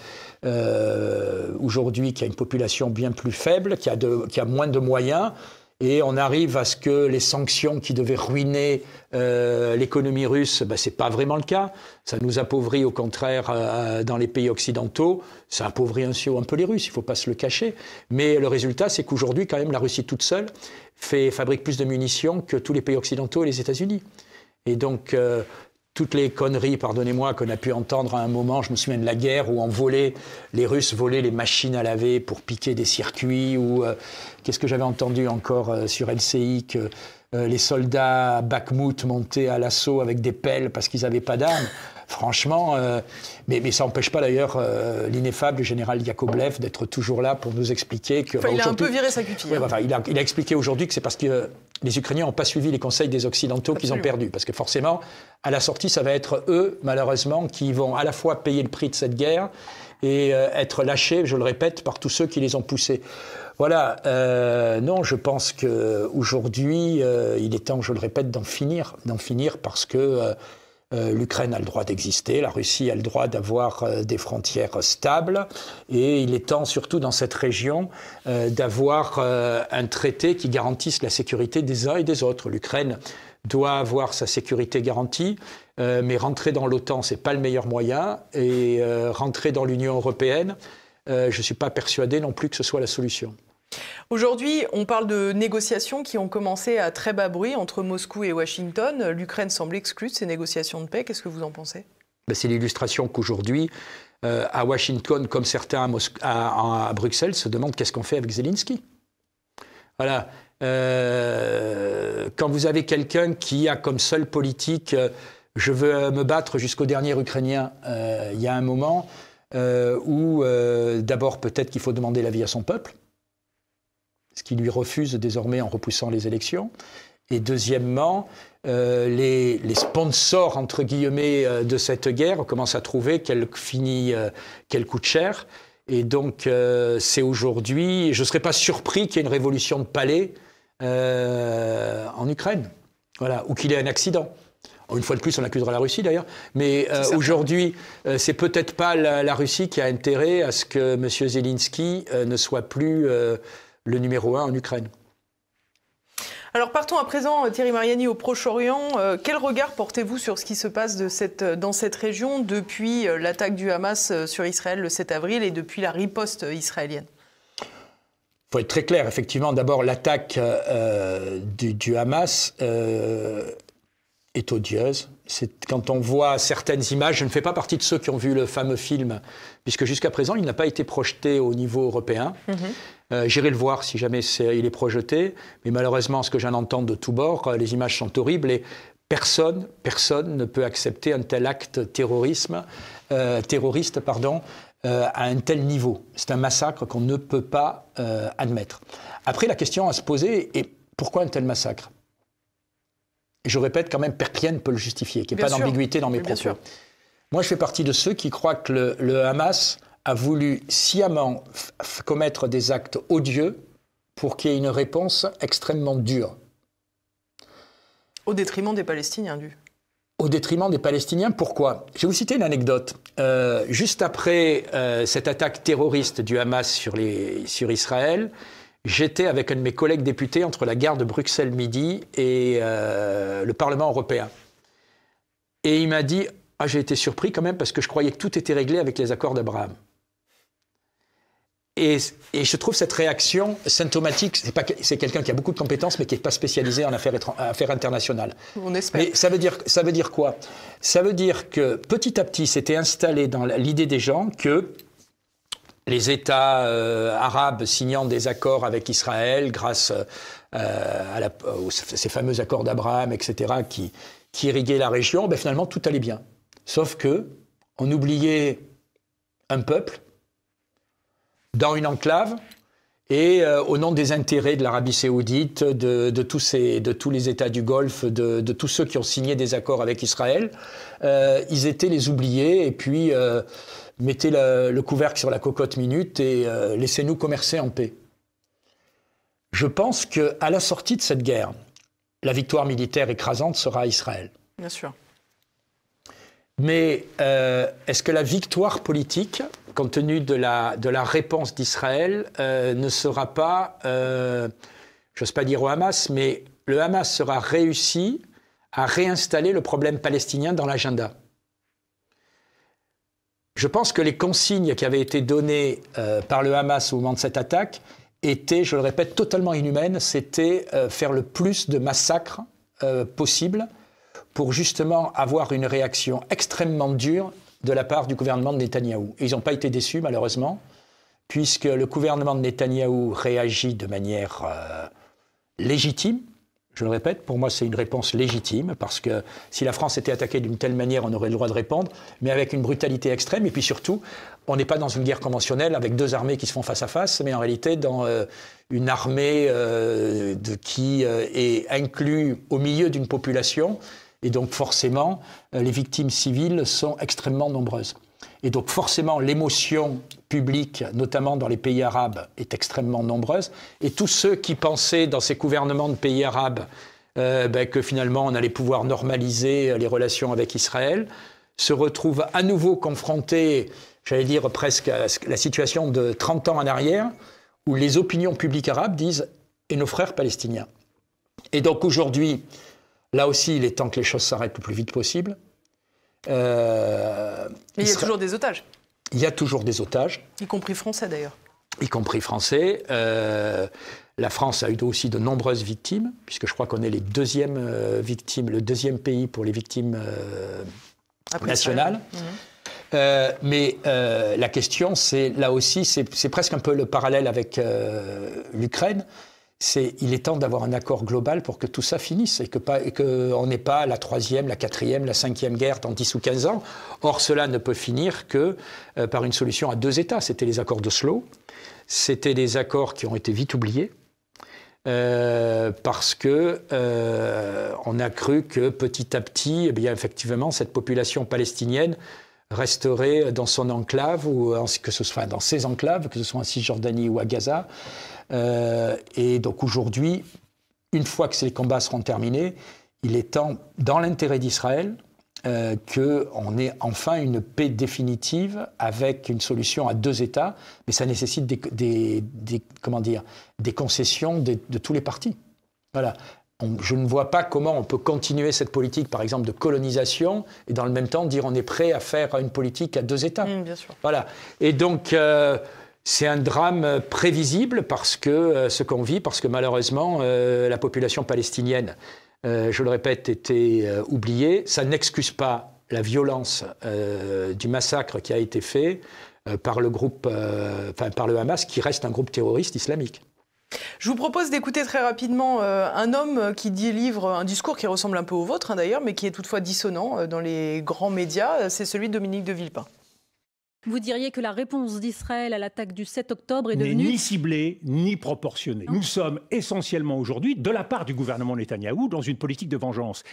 euh, aujourd'hui qui a une population bien plus faible, qui a, de, qui a moins de moyens, et on arrive à ce que les sanctions qui devaient ruiner euh, l'économie russe, ben, ce n'est pas vraiment le cas. Ça nous appauvrit au contraire euh, euh, dans les pays occidentaux. Ça appauvrit un peu les Russes, il ne faut pas se le cacher. Mais le résultat, c'est qu'aujourd'hui, quand même, la Russie toute seule fait, fabrique plus de munitions que tous les pays occidentaux et les États-Unis. Et donc, toutes les conneries, pardonnez-moi, qu'on a pu entendre à un moment, je me souviens de la guerre où on volait, les Russes volaient les machines à laver pour piquer des circuits, ou euh, qu'est-ce que j'avais entendu encore euh, sur LCI que euh, les soldats Bakmout montaient à l'assaut avec des pelles parce qu'ils n'avaient pas d'armes. Franchement, euh, mais, ça n'empêche pas d'ailleurs euh, l'ineffable général Yakovlev d'être toujours là pour nous expliquer que. Enfin, il a sa cutie. – hein. il, a, expliqué aujourd'hui que c'est parce que les Ukrainiens n'ont pas suivi les conseils des Occidentaux qu'ils ont perdu. Parce que forcément, à la sortie, ça va être eux, malheureusement, qui vont à la fois payer le prix de cette guerre et euh, être lâchés, je le répète, par tous ceux qui les ont poussés. Voilà, non, je pense qu'aujourd'hui, il est temps, je le répète, d'en finir, d'en finir parce que euh, L'Ukraine a le droit d'exister, la Russie a le droit d'avoir euh, des frontières stables, et il est temps, surtout dans cette région, euh, d'avoir un traité qui garantisse la sécurité des uns et des autres. L'Ukraine doit avoir sa sécurité garantie, mais rentrer dans l'OTAN, ce n'est pas le meilleur moyen, et rentrer dans l'Union européenne, je ne suis pas persuadé non plus que ce soit la solution. Aujourd'hui, on parle de négociations qui ont commencé à très bas bruit entre Moscou et Washington. L'Ukraine semble exclue de ces négociations de paix. Qu'est-ce que vous en pensez ben, C'est l'illustration qu'aujourd'hui, euh, à Washington, comme certains à, Bruxelles, se demandent qu'est-ce qu'on fait avec Zelensky. Voilà. Euh, quand vous avez quelqu'un qui a comme seule politique euh, je veux me battre jusqu'au dernier Ukrainien, il y a un moment où d'abord peut-être qu'il faut demander la vie à son peuple ce qui lui refuse désormais en repoussant les élections. Et deuxièmement, euh, les, sponsors, entre guillemets, euh, de cette guerre commencent à trouver qu'elle finit, euh, qu'elle coûte cher. Et donc, c'est aujourd'hui, je ne serais pas surpris qu'il y ait une révolution de palais en Ukraine, voilà, ou qu'il y ait un accident. Une fois de plus, on accusera la Russie d'ailleurs. Mais aujourd'hui, ce c'est peut-être pas la, Russie qui a intérêt à ce que M. Zelensky ne soit plus le numéro un en Ukraine. Alors partons à présent, euh, Thierry Mariani, au Proche-Orient. Euh, quel regard portez-vous sur ce qui se passe de cette, euh, dans cette région depuis l'attaque du Hamas sur Israël le 7 avril et depuis la riposte israélienne Il faut être très clair, effectivement, d'abord l'attaque du, Hamas est odieuse. C'est quand on voit certaines images, je ne fais pas partie de ceux qui ont vu le fameux film, puisque jusqu'à présent, il n'a pas été projeté au niveau européen. Mhm. Euh, j'irai le voir si jamais il est projeté, mais malheureusement, ce que j'en entends de tous bords, euh, les images sont horribles et personne, personne ne peut accepter un tel acte terrorisme, euh, terroriste pardon, à un tel niveau. C'est un massacre qu'on ne peut pas admettre. Après, la question à se poser est pourquoi un tel massacre Je répète quand même, rien ne peut le justifier, qu'il n'y ait pas d'ambiguïté dans mes propos. Moi, je fais partie de ceux qui croient que le Hamas a voulu sciemment commettre des actes odieux pour qu'il y ait une réponse extrêmement dure. Au détriment des Palestiniens, du au détriment des Palestiniens. Pourquoi Je vais vous citer une anecdote. Euh, juste après euh, cette attaque terroriste du Hamas sur, les, sur Israël, j'étais avec un de mes collègues députés entre la gare de Bruxelles-Midi et euh, le Parlement européen. Et il m'a dit, ah, j'ai été surpris quand même parce que je croyais que tout était réglé avec les accords d'Abraham. Et, je trouve cette réaction symptomatique. C'est, c'est quelqu'un qui a beaucoup de compétences, mais qui n'est pas spécialisé en affaires, internationales. On espère. Mais ça veut dire, ça veut dire quoi Ça veut dire que petit à petit, c'était installé dans l'idée des gens que les États euh, arabes signant des accords avec Israël grâce euh, à ces fameux accords d'Abraham, etc., qui, qui irriguaient la région, ben, finalement, tout allait bien. Sauf que on oubliait un peuple dans une enclave et euh, au nom des intérêts de l'Arabie saoudite, de, tous de, tous les États du Golfe, de, tous ceux qui ont signé des accords avec Israël, euh, ils étaient les oubliés et puis euh, mettaient mettez le, couvercle sur la cocotte minute et laissez-nous commercer en paix. Je pense qu'à la sortie de cette guerre, la victoire militaire écrasante sera Israël. Bien sûr. Mais est-ce que la victoire politique compte tenu de la, réponse d'Israël, euh, ne sera pas, euh, j'ose pas dire au Hamas, mais le Hamas sera réussi à réinstaller le problème palestinien dans l'agenda. Je pense que les consignes qui avaient été données euh, par le Hamas au moment de cette attaque étaient, je le répète, totalement inhumaines. C'était faire le plus de massacres possible pour justement avoir une réaction extrêmement dure de la part du gouvernement de Netanyahou. ils n'ont pas été déçus, malheureusement, puisque le gouvernement de Netanyahou réagit de manière euh, légitime. Je le répète, pour moi, c'est une réponse légitime, parce que si la France était attaquée d'une telle manière, on aurait le droit de répondre, mais avec une brutalité extrême. Et puis surtout, on n'est pas dans une guerre conventionnelle avec deux armées qui se font face à face, mais en réalité dans euh, une armée euh, de, qui est inclue au milieu d'une population et donc forcément, euh, les victimes civiles sont extrêmement nombreuses. Et donc forcément, l'émotion publique, notamment dans les pays arabes, est extrêmement nombreuse. Et tous ceux qui pensaient dans ces gouvernements de pays arabes euh, ben, que finalement on allait pouvoir normaliser euh, les relations avec Israël, se retrouvent à nouveau confrontés, j'allais dire presque à la situation de 30 ans en arrière, où les opinions publiques arabes disent et nos frères palestiniens. Et donc aujourd'hui, Là aussi, il est temps que les choses s'arrêtent le plus vite possible. Euh, il y a toujours des otages. Il y a toujours des otages. Y compris français d'ailleurs. Y compris français. Euh, la France a eu aussi de nombreuses victimes, puisque je crois qu'on est les deuxièmes euh, le deuxième pays pour les victimes nationales. Mhm. mais la question, c'est là aussi, c'est presque un peu le parallèle avec l'Ukraine il est temps d'avoir un accord global pour que tout ça finisse et que on n'ait pas la troisième, la quatrième, la cinquième guerre dans 10 ou 15 ans. Or cela ne peut finir que euh, par une solution à deux États. C'était les accords de d'Oslo, c'était des accords qui ont été vite oubliés. Euh, parce que euh, on a cru que petit à petit, eh bien effectivement, cette population palestinienne resterait dans son enclave, ou que ce soit dans ses enclaves, que ce soit en Cisjordanie ou à Gaza. Euh, et donc aujourd'hui, une fois que ces combats seront terminés, il est temps, dans l'intérêt d'Israël, euh, qu'on ait enfin une paix définitive avec une solution à deux États, mais ça nécessite des, comment dire, des concessions de, de tous les partis. Voilà je ne vois pas comment on peut continuer cette politique, par exemple, de colonisation, et dans le même temps dire on est prêt à faire une politique à deux États. Mm, voilà. Et donc. Euh, c'est un drame prévisible parce que euh, ce qu'on vit, parce que malheureusement, euh, la population palestinienne, je le répète, était oubliée. Ça n'excuse pas la violence du massacre qui a été fait par le groupe, par le Hamas, qui reste un groupe terroriste islamique. Je vous propose d'écouter très rapidement euh, un homme euh, qui délivre un discours qui ressemble un peu au vôtre hein, d'ailleurs, mais qui est toutefois dissonant euh, dans les grands médias. C'est celui de Dominique de Villepin. Vous diriez que la réponse d'Israël à l'attaque du 7 octobre est devenue... ni ciblée, ni proportionnée. Nous sommes essentiellement aujourd'hui, de la part du gouvernement Netanyahou, dans une politique de vengeance.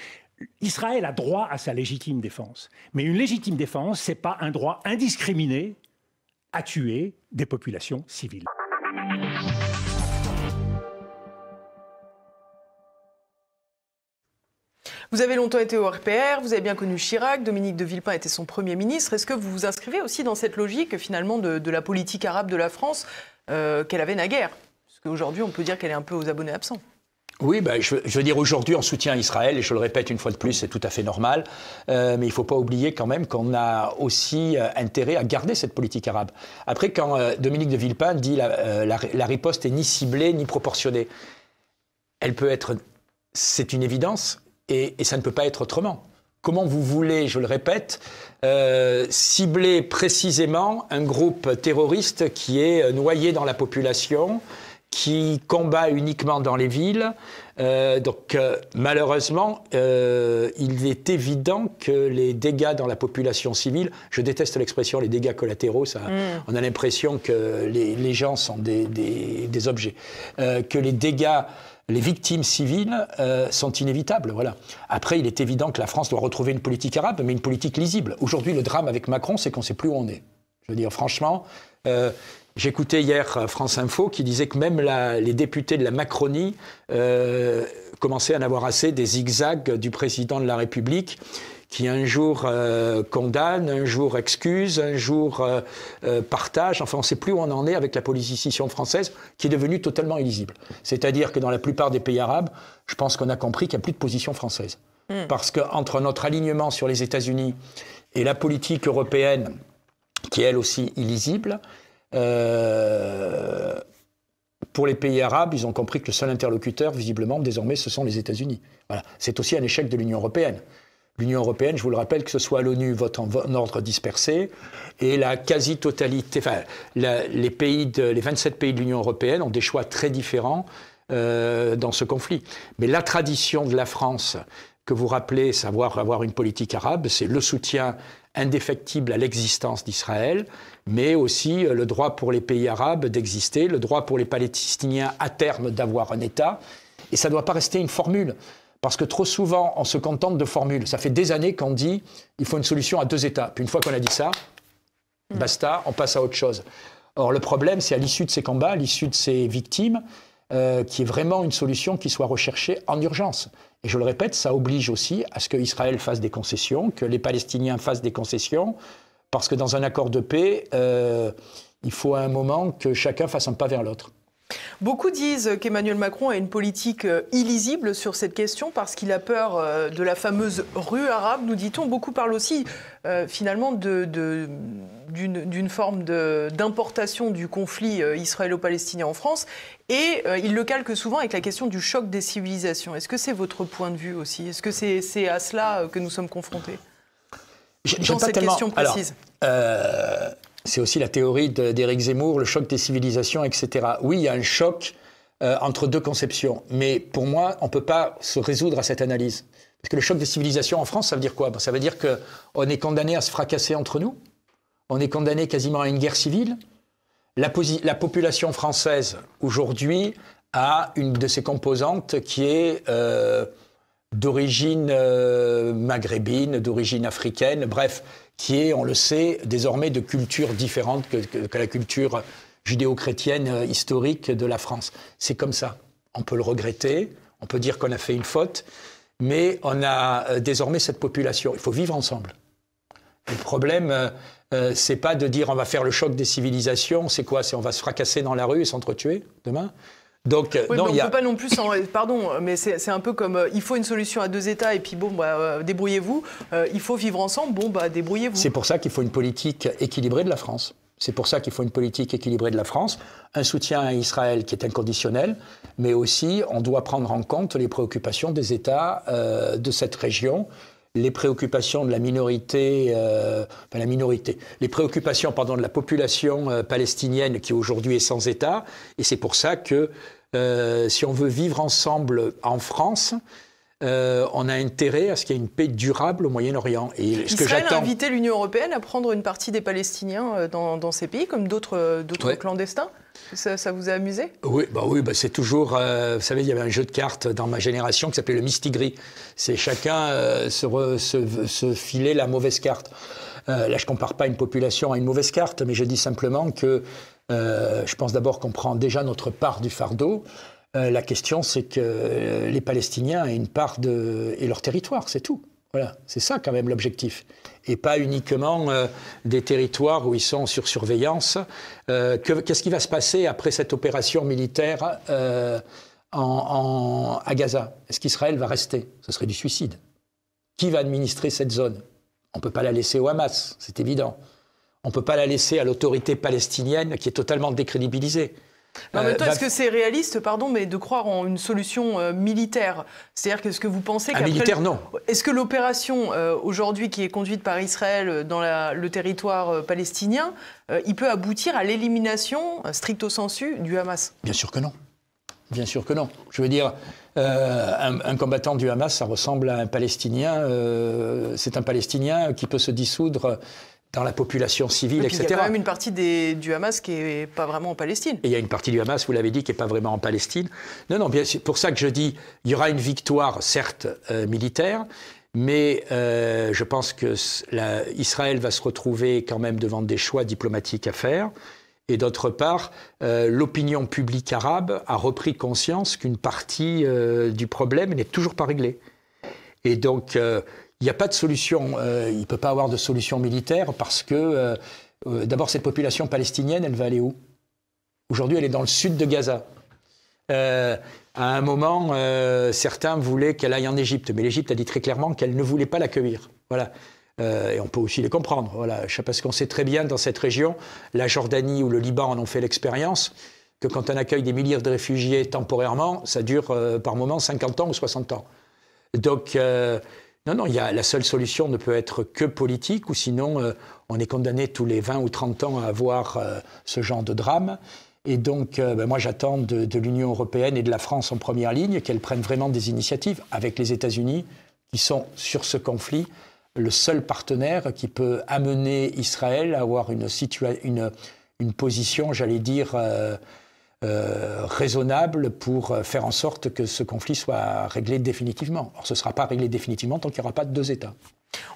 Israël a droit à sa légitime défense. Mais une légitime défense, ce n'est pas un droit indiscriminé à tuer des populations civiles. Vous avez longtemps été au RPR, vous avez bien connu Chirac, Dominique de Villepin était son Premier ministre. Est-ce que vous vous inscrivez aussi dans cette logique finalement de, la politique arabe de la France euh, qu'elle avait naguère Parce qu'aujourd'hui on peut dire qu'elle est un peu aux abonnés absents. Oui, bah, je, veux dire, aujourd'hui, on soutient Israël, et je le répète une fois de plus, c'est tout à fait normal, euh, mais il ne faut pas oublier quand même qu'on a aussi euh, intérêt à garder cette politique arabe. Après, quand Dominique de Villepin dit la, riposte est ni ciblée ni proportionnée, elle peut être, c'est une évidence, et, ça ne peut pas être autrement comment vous voulez, je le répète, euh, cibler précisément un groupe terroriste qui est euh, noyé dans la population, qui combat uniquement dans les villes. Euh, donc malheureusement, il est évident que les dégâts dans la population civile, je déteste l'expression les dégâts collatéraux, ça, mm. on a l'impression que les, gens sont des objets, que les dégâts les victimes civiles euh, sont inévitables. Voilà. Après, il est évident que la France doit retrouver une politique arabe, mais une politique lisible. Aujourd'hui, le drame avec Macron, c'est qu'on ne sait plus où on est. Je veux dire, franchement, euh, j'écoutais hier euh, France Info qui disait que même les députés de la Macronie commençaient à en avoir assez des zigzags du président de la République qui un jour euh, condamne, un jour excuse, un jour euh, euh, partage. Enfin, on ne sait plus où on en est avec la politicisation française, qui est devenue totalement illisible. C'est-à-dire que dans la plupart des pays arabes, je pense qu'on a compris qu'il n'y a plus de position française. Hmm. parce Parce qu'entre notre alignement sur les États-Unis et la politique européenne, qui est elle aussi illisible, pour les pays arabes, ils ont compris que le seul interlocuteur, visiblement, désormais, ce sont les États-Unis. Voilà. C'est aussi un échec de l'Union européenne. L'Union européenne, je vous le rappelle, que ce soit l'ONU, vote en, ordre dispersé, et la quasi-totalité, enfin, les, pays 27 pays de l'Union européenne ont des choix très différents euh, dans ce conflit. Mais la tradition de la France, que vous rappelez, savoir avoir une politique arabe, c'est le soutien indéfectible à l'existence d'Israël, mais aussi euh, le droit pour les pays arabes d'exister, le droit pour les Palestiniens à terme d'avoir un État. Et ça ne doit pas rester une formule. Parce que trop souvent, on se contente de formules. Ça fait des années qu'on dit il faut une solution à deux étapes. Une fois qu'on a dit ça, mm. basta, on passe à autre chose. Or, le problème, c'est à l'issue de ces combats, à l'issue de ces victimes, euh, qu'il y ait vraiment une solution qui soit recherchée en urgence. Et je le répète, ça oblige aussi à ce qu'Israël fasse des concessions, que les Palestiniens fassent des concessions, parce que dans un accord de paix, euh, il faut à un moment que chacun fasse un pas vers l'autre. Beaucoup disent qu'Emmanuel Macron a une politique euh, illisible sur cette question parce qu'il a peur euh, de la fameuse rue arabe, nous dit-on. Beaucoup parlent aussi euh, finalement d'une forme d'importation du conflit israélo-palestinien en France et il le calque souvent avec la question du choc des civilisations. Est-ce que c'est votre point de vue aussi Est-ce que c'est à cela que nous sommes confrontés dans cette question précise c'est aussi la théorie d'Éric Zemmour, le choc des civilisations, etc. Oui, il y a un choc euh, entre deux conceptions, mais pour moi, on ne peut pas se résoudre à cette analyse. Parce que le choc des civilisations en France, ça veut dire quoi ben, Ça veut dire qu'on est condamné à se fracasser entre nous, on est condamné quasiment à une guerre civile. La, population française, aujourd'hui, a une de ses composantes qui est... Euh, d'origine euh, maghrébine, d'origine africaine, bref, qui est, on le sait, désormais de culture différente que, la culture judéo-chrétienne euh, historique de la France. C'est comme ça. On peut le regretter, on peut dire qu'on a fait une faute, mais on a euh, désormais cette population. Il faut vivre ensemble. Le problème, c'est pas de dire on va faire le choc des civilisations, c'est quoi C'est on va se fracasser dans la rue et s'entretuer demain donc, euh, on ne peut pas non plus. Euh, pardon, mais c'est un peu comme euh, il faut une solution à deux États et puis bon, bah, débrouillez-vous. il faut vivre ensemble, bon, bah, débrouillez-vous. C'est pour ça qu'il faut une politique équilibrée de la France. C'est pour ça qu'il faut une politique équilibrée de la France, un soutien à Israël qui est inconditionnel, mais aussi on doit prendre en compte les préoccupations des États de cette région les préoccupations de la minorité, euh, enfin la minorité, les préoccupations pardon, de la population euh, palestinienne qui aujourd'hui est sans État. Et c'est pour ça que euh, si on veut vivre ensemble en France, on a intérêt à ce qu'il y ait une paix durable au Moyen-Orient. Et ce Israël que a invité l'Union européenne à prendre une partie des Palestiniens dans, ces pays, comme d'autres clandestins ça, vous a amusé Oui, bah oui bah c'est toujours. Euh, vous savez, il y avait un jeu de cartes dans ma génération qui s'appelait le Mistigri. C'est chacun euh, se, filer se, se la mauvaise carte. Euh, là, je compare pas une population à une mauvaise carte, mais je dis simplement que je pense d'abord qu'on prend déjà notre part du fardeau. la question, c'est que les Palestiniens aient une part de. et leur territoire, c'est tout. Voilà, c'est ça quand même l'objectif. Et pas uniquement euh, des territoires où ils sont sur surveillance. Euh, qu'est-ce qui va se passer après cette opération militaire euh, à Gaza Est-ce qu'Israël va rester Ce serait du suicide. Qui va administrer cette zone On ne peut pas la laisser au Hamas, c'est évident. On ne peut pas la laisser à l'autorité palestinienne qui est totalement décrédibilisée. Mais en euh, bah, est-ce que c'est réaliste, pardon, mais de croire en une solution euh, militaire C'est-à-dire qu'est-ce que vous pensez qu'après... militaire, non. Est-ce que l'opération euh, aujourd'hui qui est conduite par Israël dans le territoire palestinien, il peut aboutir à l'élimination, stricto sensu, du Hamas Bien sûr que non. Bien sûr que non. Je veux dire, un, combattant du Hamas, ça ressemble à un Palestinien. c'est un Palestinien qui peut se dissoudre dans la population civile, et etc. Il y a quand même une partie des, du Hamas qui n'est pas vraiment en Palestine. Et il y a une partie du Hamas, vous l'avez dit, qui n'est pas vraiment en Palestine. Non, non, Bien c'est pour ça que je dis, il y aura une victoire, certes, euh, militaire, mais euh, je pense que Israël va se retrouver quand même devant des choix diplomatiques à faire. Et d'autre part, euh, l'opinion publique arabe a repris conscience qu'une partie du problème n'est toujours pas réglée. Et donc, il n'y a pas de solution, euh, il ne peut pas avoir de solution militaire parce que, euh, euh, d'abord, cette population palestinienne, elle va aller où Aujourd'hui, elle est dans le sud de Gaza. à un moment, certains voulaient qu'elle aille en Égypte, mais l'Égypte a dit très clairement qu'elle ne voulait pas l'accueillir. Voilà. et on peut aussi les comprendre. Voilà, parce qu'on sait très bien dans cette région, la Jordanie ou le Liban en ont fait l'expérience, que quand on accueille des milliers de réfugiés temporairement, ça dure par moment 50 ans ou 60 ans. Donc, non, non, la seule solution ne peut être que politique, ou sinon euh, on est condamné tous les 20 ou 30 ans à avoir euh, ce genre de drame. Et donc, euh, ben, moi, j'attends de, l'Union européenne et de la France en première ligne qu'elles prennent vraiment des initiatives avec les États-Unis, qui sont sur ce conflit le seul partenaire qui peut amener Israël à avoir une, une position, j'allais dire, euh, raisonnable pour euh, faire en sorte que ce conflit soit réglé définitivement. Or, ce ne sera pas réglé définitivement tant qu'il n'y aura pas de deux États.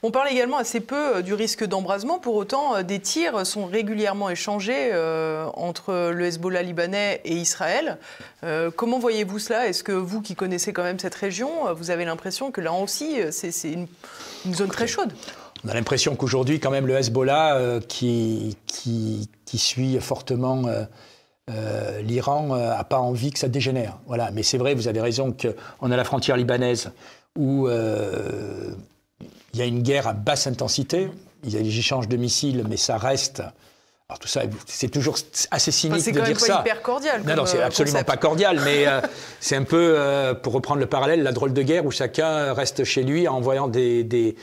On parle également assez peu euh, du risque d'embrasement. Pour autant, des tirs sont régulièrement échangés entre le Hezbollah libanais et Israël. comment voyez-vous cela Est-ce que vous, qui connaissez quand même cette région, vous avez l'impression que là aussi, c'est une, zone très chaude on a l'impression qu'aujourd'hui, quand même, le Hezbollah, qui, qui, qui, suit fortement euh, l'Iran n'a euh, pas envie que ça dégénère. Voilà. Mais c'est vrai, vous avez raison qu'on a la frontière libanaise où euh, il y a une guerre à basse intensité. Il y a des échanges de missiles, mais ça reste. Alors tout ça, c'est toujours assez cynique de dire ça. C'est hyper cordial. non, c'est absolument pas cordial, mais c'est un peu, pour reprendre le parallèle, la drôle de guerre où chacun reste chez lui en voyant des des,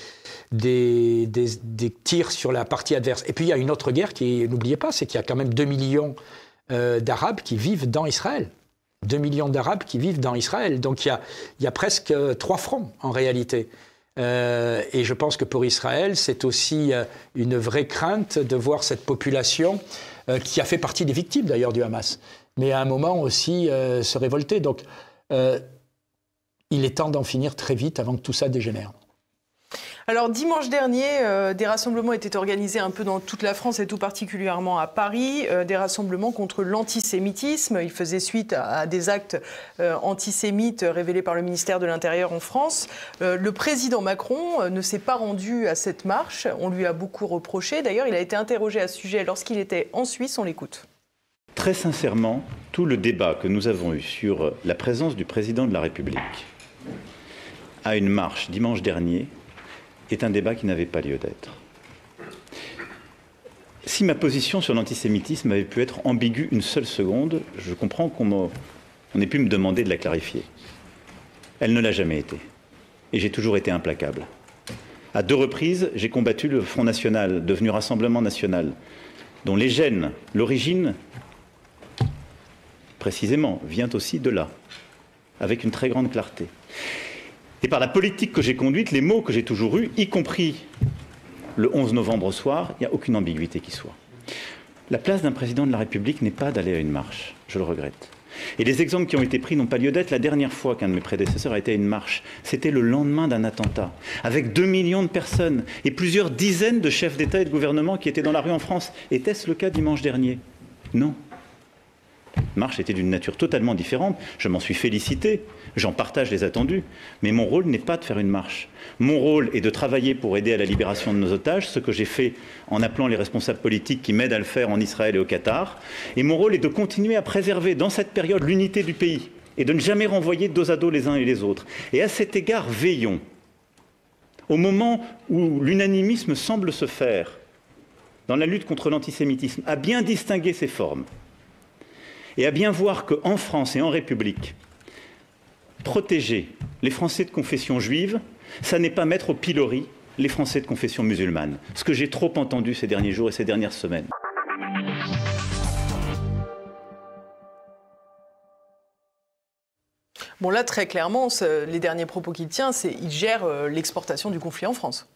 des, des, des, tirs sur la partie adverse. Et puis il y a une autre guerre qui, n'oubliez pas, c'est qu'il y a quand même 2 millions euh, d'Arabes qui vivent dans Israël. 2 millions d'Arabes qui vivent dans Israël. Donc il y a, presque euh, trois fronts en réalité. Euh, et je pense que pour Israël, c'est aussi une vraie crainte de voir cette population qui a fait partie des victimes d'ailleurs du Hamas, mais à un moment aussi se révolter. Donc il est temps d'en finir très vite avant que tout ça dégénère. Alors dimanche dernier, euh, des rassemblements étaient organisés un peu dans toute la France et tout particulièrement à Paris, euh, des rassemblements contre l'antisémitisme. Ils faisaient suite à, des actes euh, antisémites révélés par le ministère de l'Intérieur en France. le président Macron ne s'est pas rendu à cette marche. On lui a beaucoup reproché. D'ailleurs, il a été interrogé à ce sujet lorsqu'il était en Suisse. On l'écoute. Très sincèrement, tout le débat que nous avons eu sur la présence du président de la République à une marche dimanche dernier est un débat qui n'avait pas lieu d'être. Si ma position sur l'antisémitisme avait pu être ambiguë une seule seconde, je comprends qu'on ait pu me demander de la clarifier. Elle ne l'a jamais été. Et j'ai toujours été implacable. À deux reprises, j'ai combattu le Front National, devenu Rassemblement National, dont les gènes, l'origine, précisément, vient aussi de là, avec une très grande clarté et par la politique que j'ai conduite, les mots que j'ai toujours eus, y compris le 11 novembre au soir, il n'y a aucune ambiguïté qui soit. La place d'un président de la République n'est pas d'aller à une marche, je le regrette. Et les exemples qui ont été pris n'ont pas lieu d'être. La dernière fois qu'un de mes prédécesseurs a été à une marche, c'était le lendemain d'un attentat, avec 2 millions de personnes et plusieurs dizaines de chefs d'État et de gouvernement qui étaient dans la rue en France. Était-ce le cas dimanche dernier Non. Marche était d'une nature totalement différente. Je m'en suis félicité. J'en partage les attendus. Mais mon rôle n'est pas de faire une marche. Mon rôle est de travailler pour aider à la libération de nos otages, ce que j'ai fait en appelant les responsables politiques qui m'aident à le faire en Israël et au Qatar. Et mon rôle est de continuer à préserver dans cette période l'unité du pays et de ne jamais renvoyer dos à dos les uns et les autres. Et à cet égard, veillons. Au moment où l'unanimisme semble se faire dans la lutte contre l'antisémitisme, à bien distinguer ses formes et à bien voir qu'en France et en République, protéger les Français de confession juive, ça n'est pas mettre au pilori les Français de confession musulmane, ce que j'ai trop entendu ces derniers jours et ces dernières semaines. Bon là, très clairement, les derniers propos qu'il tient, c'est qu'il gère euh, l'exportation du conflit en France.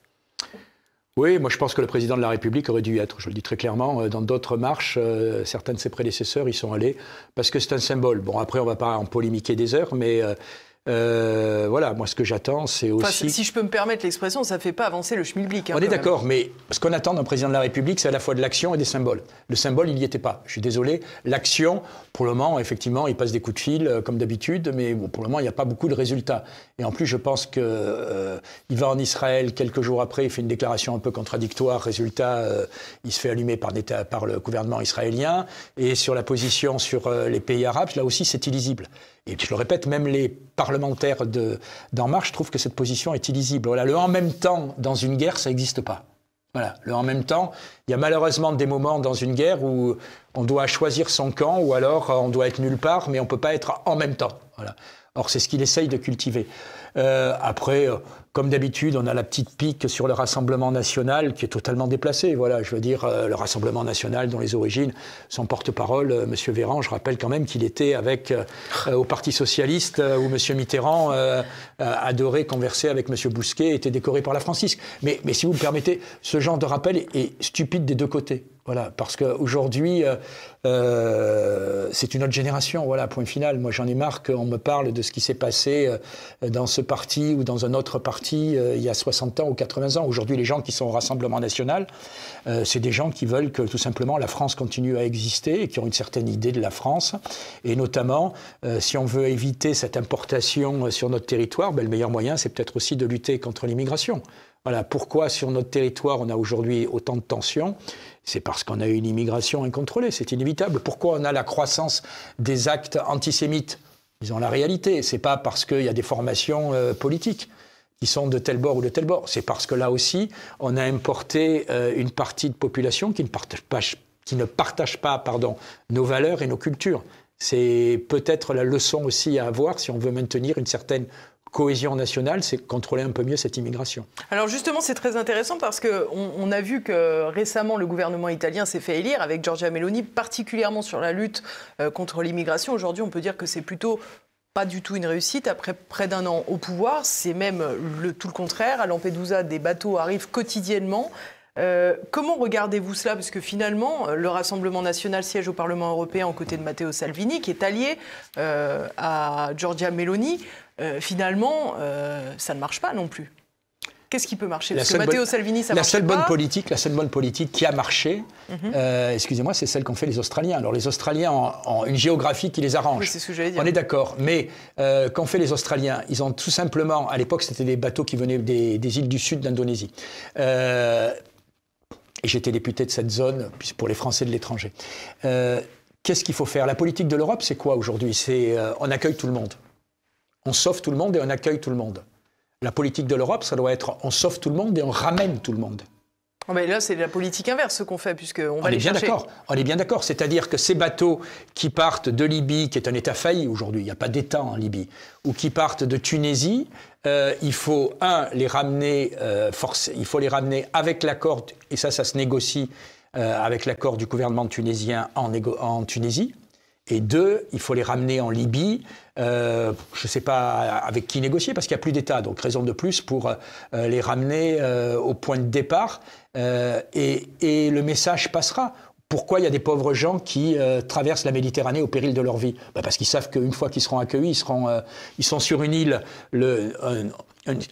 Oui, moi je pense que le président de la République aurait dû être, je le dis très clairement. Euh, dans d'autres marches, euh, certains de ses prédécesseurs y sont allés parce que c'est un symbole. Bon, après, on va pas en polémiquer des heures, mais euh, euh, voilà, moi ce que j'attends, c'est aussi. si je peux me permettre l'expression, ça ne fait pas avancer le schmilblick. Hein, on est d'accord, mais ce qu'on attend d'un président de la République, c'est à la fois de l'action et des symboles. Le symbole, il n'y était pas. Je suis désolé. L'action, pour le moment, effectivement, il passe des coups de fil, euh, comme d'habitude, mais pour le moment, il n'y a pas beaucoup de résultats. Et en plus, je pense qu'il euh, va en Israël quelques jours après, il fait une déclaration un peu contradictoire. Résultat, il se fait allumer par, par le gouvernement israélien. Et sur la position sur les pays arabes, là aussi, c'est illisible. Et je le répète, même les parlementaires d'En Marche trouvent que cette position est illisible. Voilà, le en même temps dans une guerre, ça n'existe pas. Voilà, le en même temps, il y a malheureusement des moments dans une guerre où on doit choisir son camp ou alors euh, on doit être nulle part, mais on ne peut pas être en même temps. Or, c'est ce qu'il essaye de cultiver. Euh, après, euh, comme d'habitude, on a la petite pique sur le Rassemblement national qui est totalement déplacé. Voilà, je veux dire, euh, le Rassemblement national dont les origines, sont porte-parole, euh, M. Véran, je rappelle quand même qu'il était avec euh, au Parti socialiste où M. Mitterrand adorait converser avec M. Bousquet, était décoré par la Francisque. Mais, mais si vous me permettez, ce genre de rappel est stupide des deux côtés. Voilà, parce qu'aujourd'hui, euh, euh, c'est une autre génération, voilà, point final. Moi, j'en ai marre qu'on me parle de ce qui s'est passé euh, dans ce parti ou dans un autre parti euh, il y a 60 ans ou 80 ans. Aujourd'hui, les gens qui sont au Rassemblement national, c'est des gens qui veulent que tout simplement la France continue à exister et qui ont une certaine idée de la France. Et notamment, si on veut éviter cette importation sur notre territoire, ben, le meilleur moyen, c'est peut-être aussi de lutter contre l'immigration. Voilà pourquoi sur notre territoire on a aujourd'hui autant de tensions. C'est parce qu'on a eu une immigration incontrôlée, c'est inévitable. Pourquoi on a la croissance des actes antisémites Ils ont la réalité. C'est pas parce qu'il y a des formations euh, politiques qui sont de tel bord ou de tel bord. C'est parce que là aussi, on a importé euh, une partie de population qui ne partage pas, qui ne partage pas pardon, nos valeurs et nos cultures. C'est peut-être la leçon aussi à avoir si on veut maintenir une certaine cohésion nationale, c'est contrôler un peu mieux cette immigration. Alors justement, c'est très intéressant parce qu'on on a vu que récemment, le gouvernement italien s'est fait élire avec Giorgia Meloni, particulièrement sur la lutte euh, contre l'immigration. Aujourd'hui, on peut dire que c'est plutôt pas du tout une réussite. Après près d'un an au pouvoir, c'est même le, tout le contraire. À Lampedusa, des bateaux arrivent quotidiennement. Euh, comment regardez-vous cela Parce que finalement, le Rassemblement national siège au Parlement européen aux côtés de Matteo Salvini, qui est allié euh, à Giorgia Meloni. Euh, finalement, euh, ça ne marche pas non plus. Qu'est-ce qui peut marcher Parce que Matteo Salvini, ça la seule pas. bonne politique, La seule bonne politique qui a marché, mhm. euh, excusez-moi, c'est celle qu'ont fait les Australiens. Alors les Australiens ont, une géographie qui les arrange. Oui, ce que dire. On est d'accord. Mais qu'ont fait les Australiens Ils ont tout simplement, à l'époque, c'était des bateaux qui venaient des, îles du sud d'Indonésie. et j'étais député de cette zone pour les Français de l'étranger. Qu'est-ce qu'il faut faire La politique de l'Europe, c'est quoi aujourd'hui C'est on accueille tout le monde. On sauve tout le monde et on accueille tout le monde. La politique de l'Europe, ça doit être on sauve tout le monde et on ramène tout le monde. Oh, là, c'est la politique inverse ce qu'on fait, puisqu'on va on est les bien d'accord. On est bien d'accord. C'est-à-dire que ces bateaux qui partent de Libye, qui est un État failli aujourd'hui, il n'y a pas d'État en Libye, ou qui partent de Tunisie, euh, il faut, un, les ramener, euh, il faut les ramener avec l'accord, et ça, ça se négocie euh, avec l'accord du gouvernement tunisien en Tunisie, et deux, il faut les ramener en Libye. Euh, je ne sais pas avec qui négocier parce qu'il n'y a plus d'État. Donc raison de plus pour euh, les ramener euh, au point de départ. Euh, et, et, le message passera. Pourquoi il y a des pauvres gens qui traversent la Méditerranée au péril de leur vie bah, Parce qu'ils savent qu'une fois qu'ils seront accueillis, ils, seront, ils sont sur une île. Le,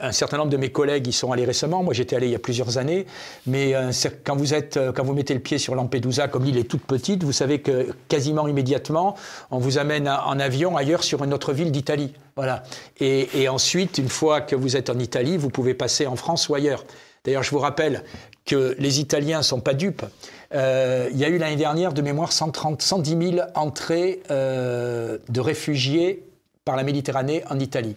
un, certain nombre de mes collègues y sont allés récemment. Moi, j'étais allé il y a plusieurs années. Mais euh, euh, quand, vous mettez le pied sur Lampedusa, comme l'île est toute petite, vous savez que quasiment immédiatement, on vous amène en avion ailleurs sur une autre ville d'Italie. Voilà. Et, ensuite, une fois que vous êtes en Italie, vous pouvez passer en France ou ailleurs. D'ailleurs, je vous rappelle que les Italiens ne sont pas dupes. Euh, il y a eu l'année dernière, de mémoire, 130, 110 000 entrées de réfugiés par la Méditerranée en Italie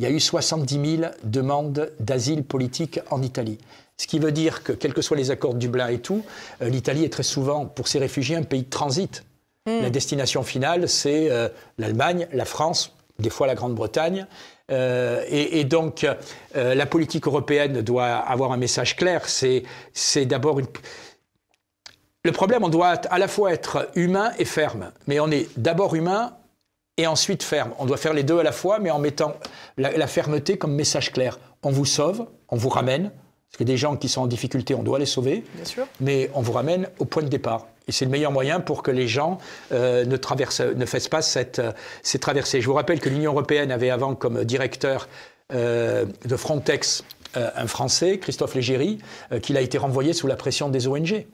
il y a eu 70 000 demandes d'asile politique en Italie. Ce qui veut dire que, quels que soient les accords de Dublin et tout, euh, l'Italie est très souvent, pour ces réfugiés, un pays de transit. Hmm. La destination finale, c'est euh, l'Allemagne, la France, des fois la Grande-Bretagne. Euh, et, donc, la politique européenne doit avoir un message clair. C'est d'abord Le problème, on doit à la fois être humain et ferme. Mais on est d'abord humain et ensuite ferme. On doit faire les deux à la fois, mais en mettant la, fermeté comme message clair. On vous sauve, on vous ramène, parce que des gens qui sont en difficulté, on doit les sauver, Bien sûr. mais on vous ramène au point de départ. Et c'est le meilleur moyen pour que les gens euh, ne, fassent pas cette, euh, ces traversées. Je vous rappelle que l'Union européenne avait avant comme directeur euh, de Frontex un Français, Christophe Légéry, qu'il a été renvoyé sous la pression des ONG.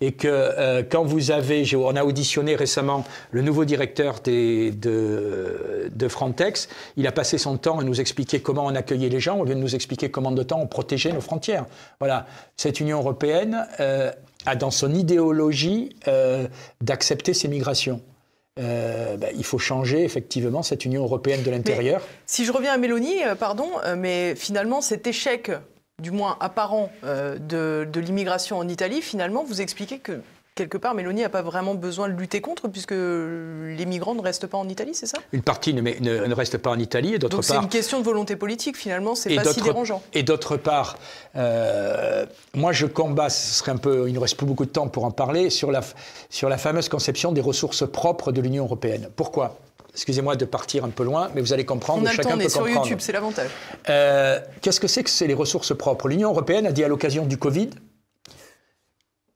Et que euh, quand vous avez, on a auditionné récemment le nouveau directeur des, de, Frontex, il a passé son temps à nous expliquer comment on accueillait les gens On vient de nous expliquer comment de temps on protégeait nos frontières. Voilà, cette Union européenne euh, a dans son idéologie euh, d'accepter ces migrations. Ben, il faut changer effectivement cette Union européenne de l'intérieur. Si je reviens à Mélanie, pardon, mais finalement cet échec du moins apparent, euh, de, l'immigration en Italie, finalement, vous expliquez que quelque part, Mélanie n'a pas vraiment besoin de lutter contre, puisque les migrants ne restent pas en Italie, c'est ça Une partie ne, reste pas en Italie, et d'autre part... c'est une question de volonté politique, finalement, c'est pas si dérangeant. Et d'autre part, euh, moi je combats, ce serait un peu... Il ne reste plus beaucoup de temps pour en parler, sur la, sur la fameuse conception des ressources propres de l'Union européenne. Pourquoi Excusez-moi de partir un peu loin, mais vous allez comprendre. On a le temps, on est sur YouTube, c'est l'avantage. Euh, qu'est-ce que c'est que c'est les ressources propres L'Union européenne a dit à l'occasion du Covid,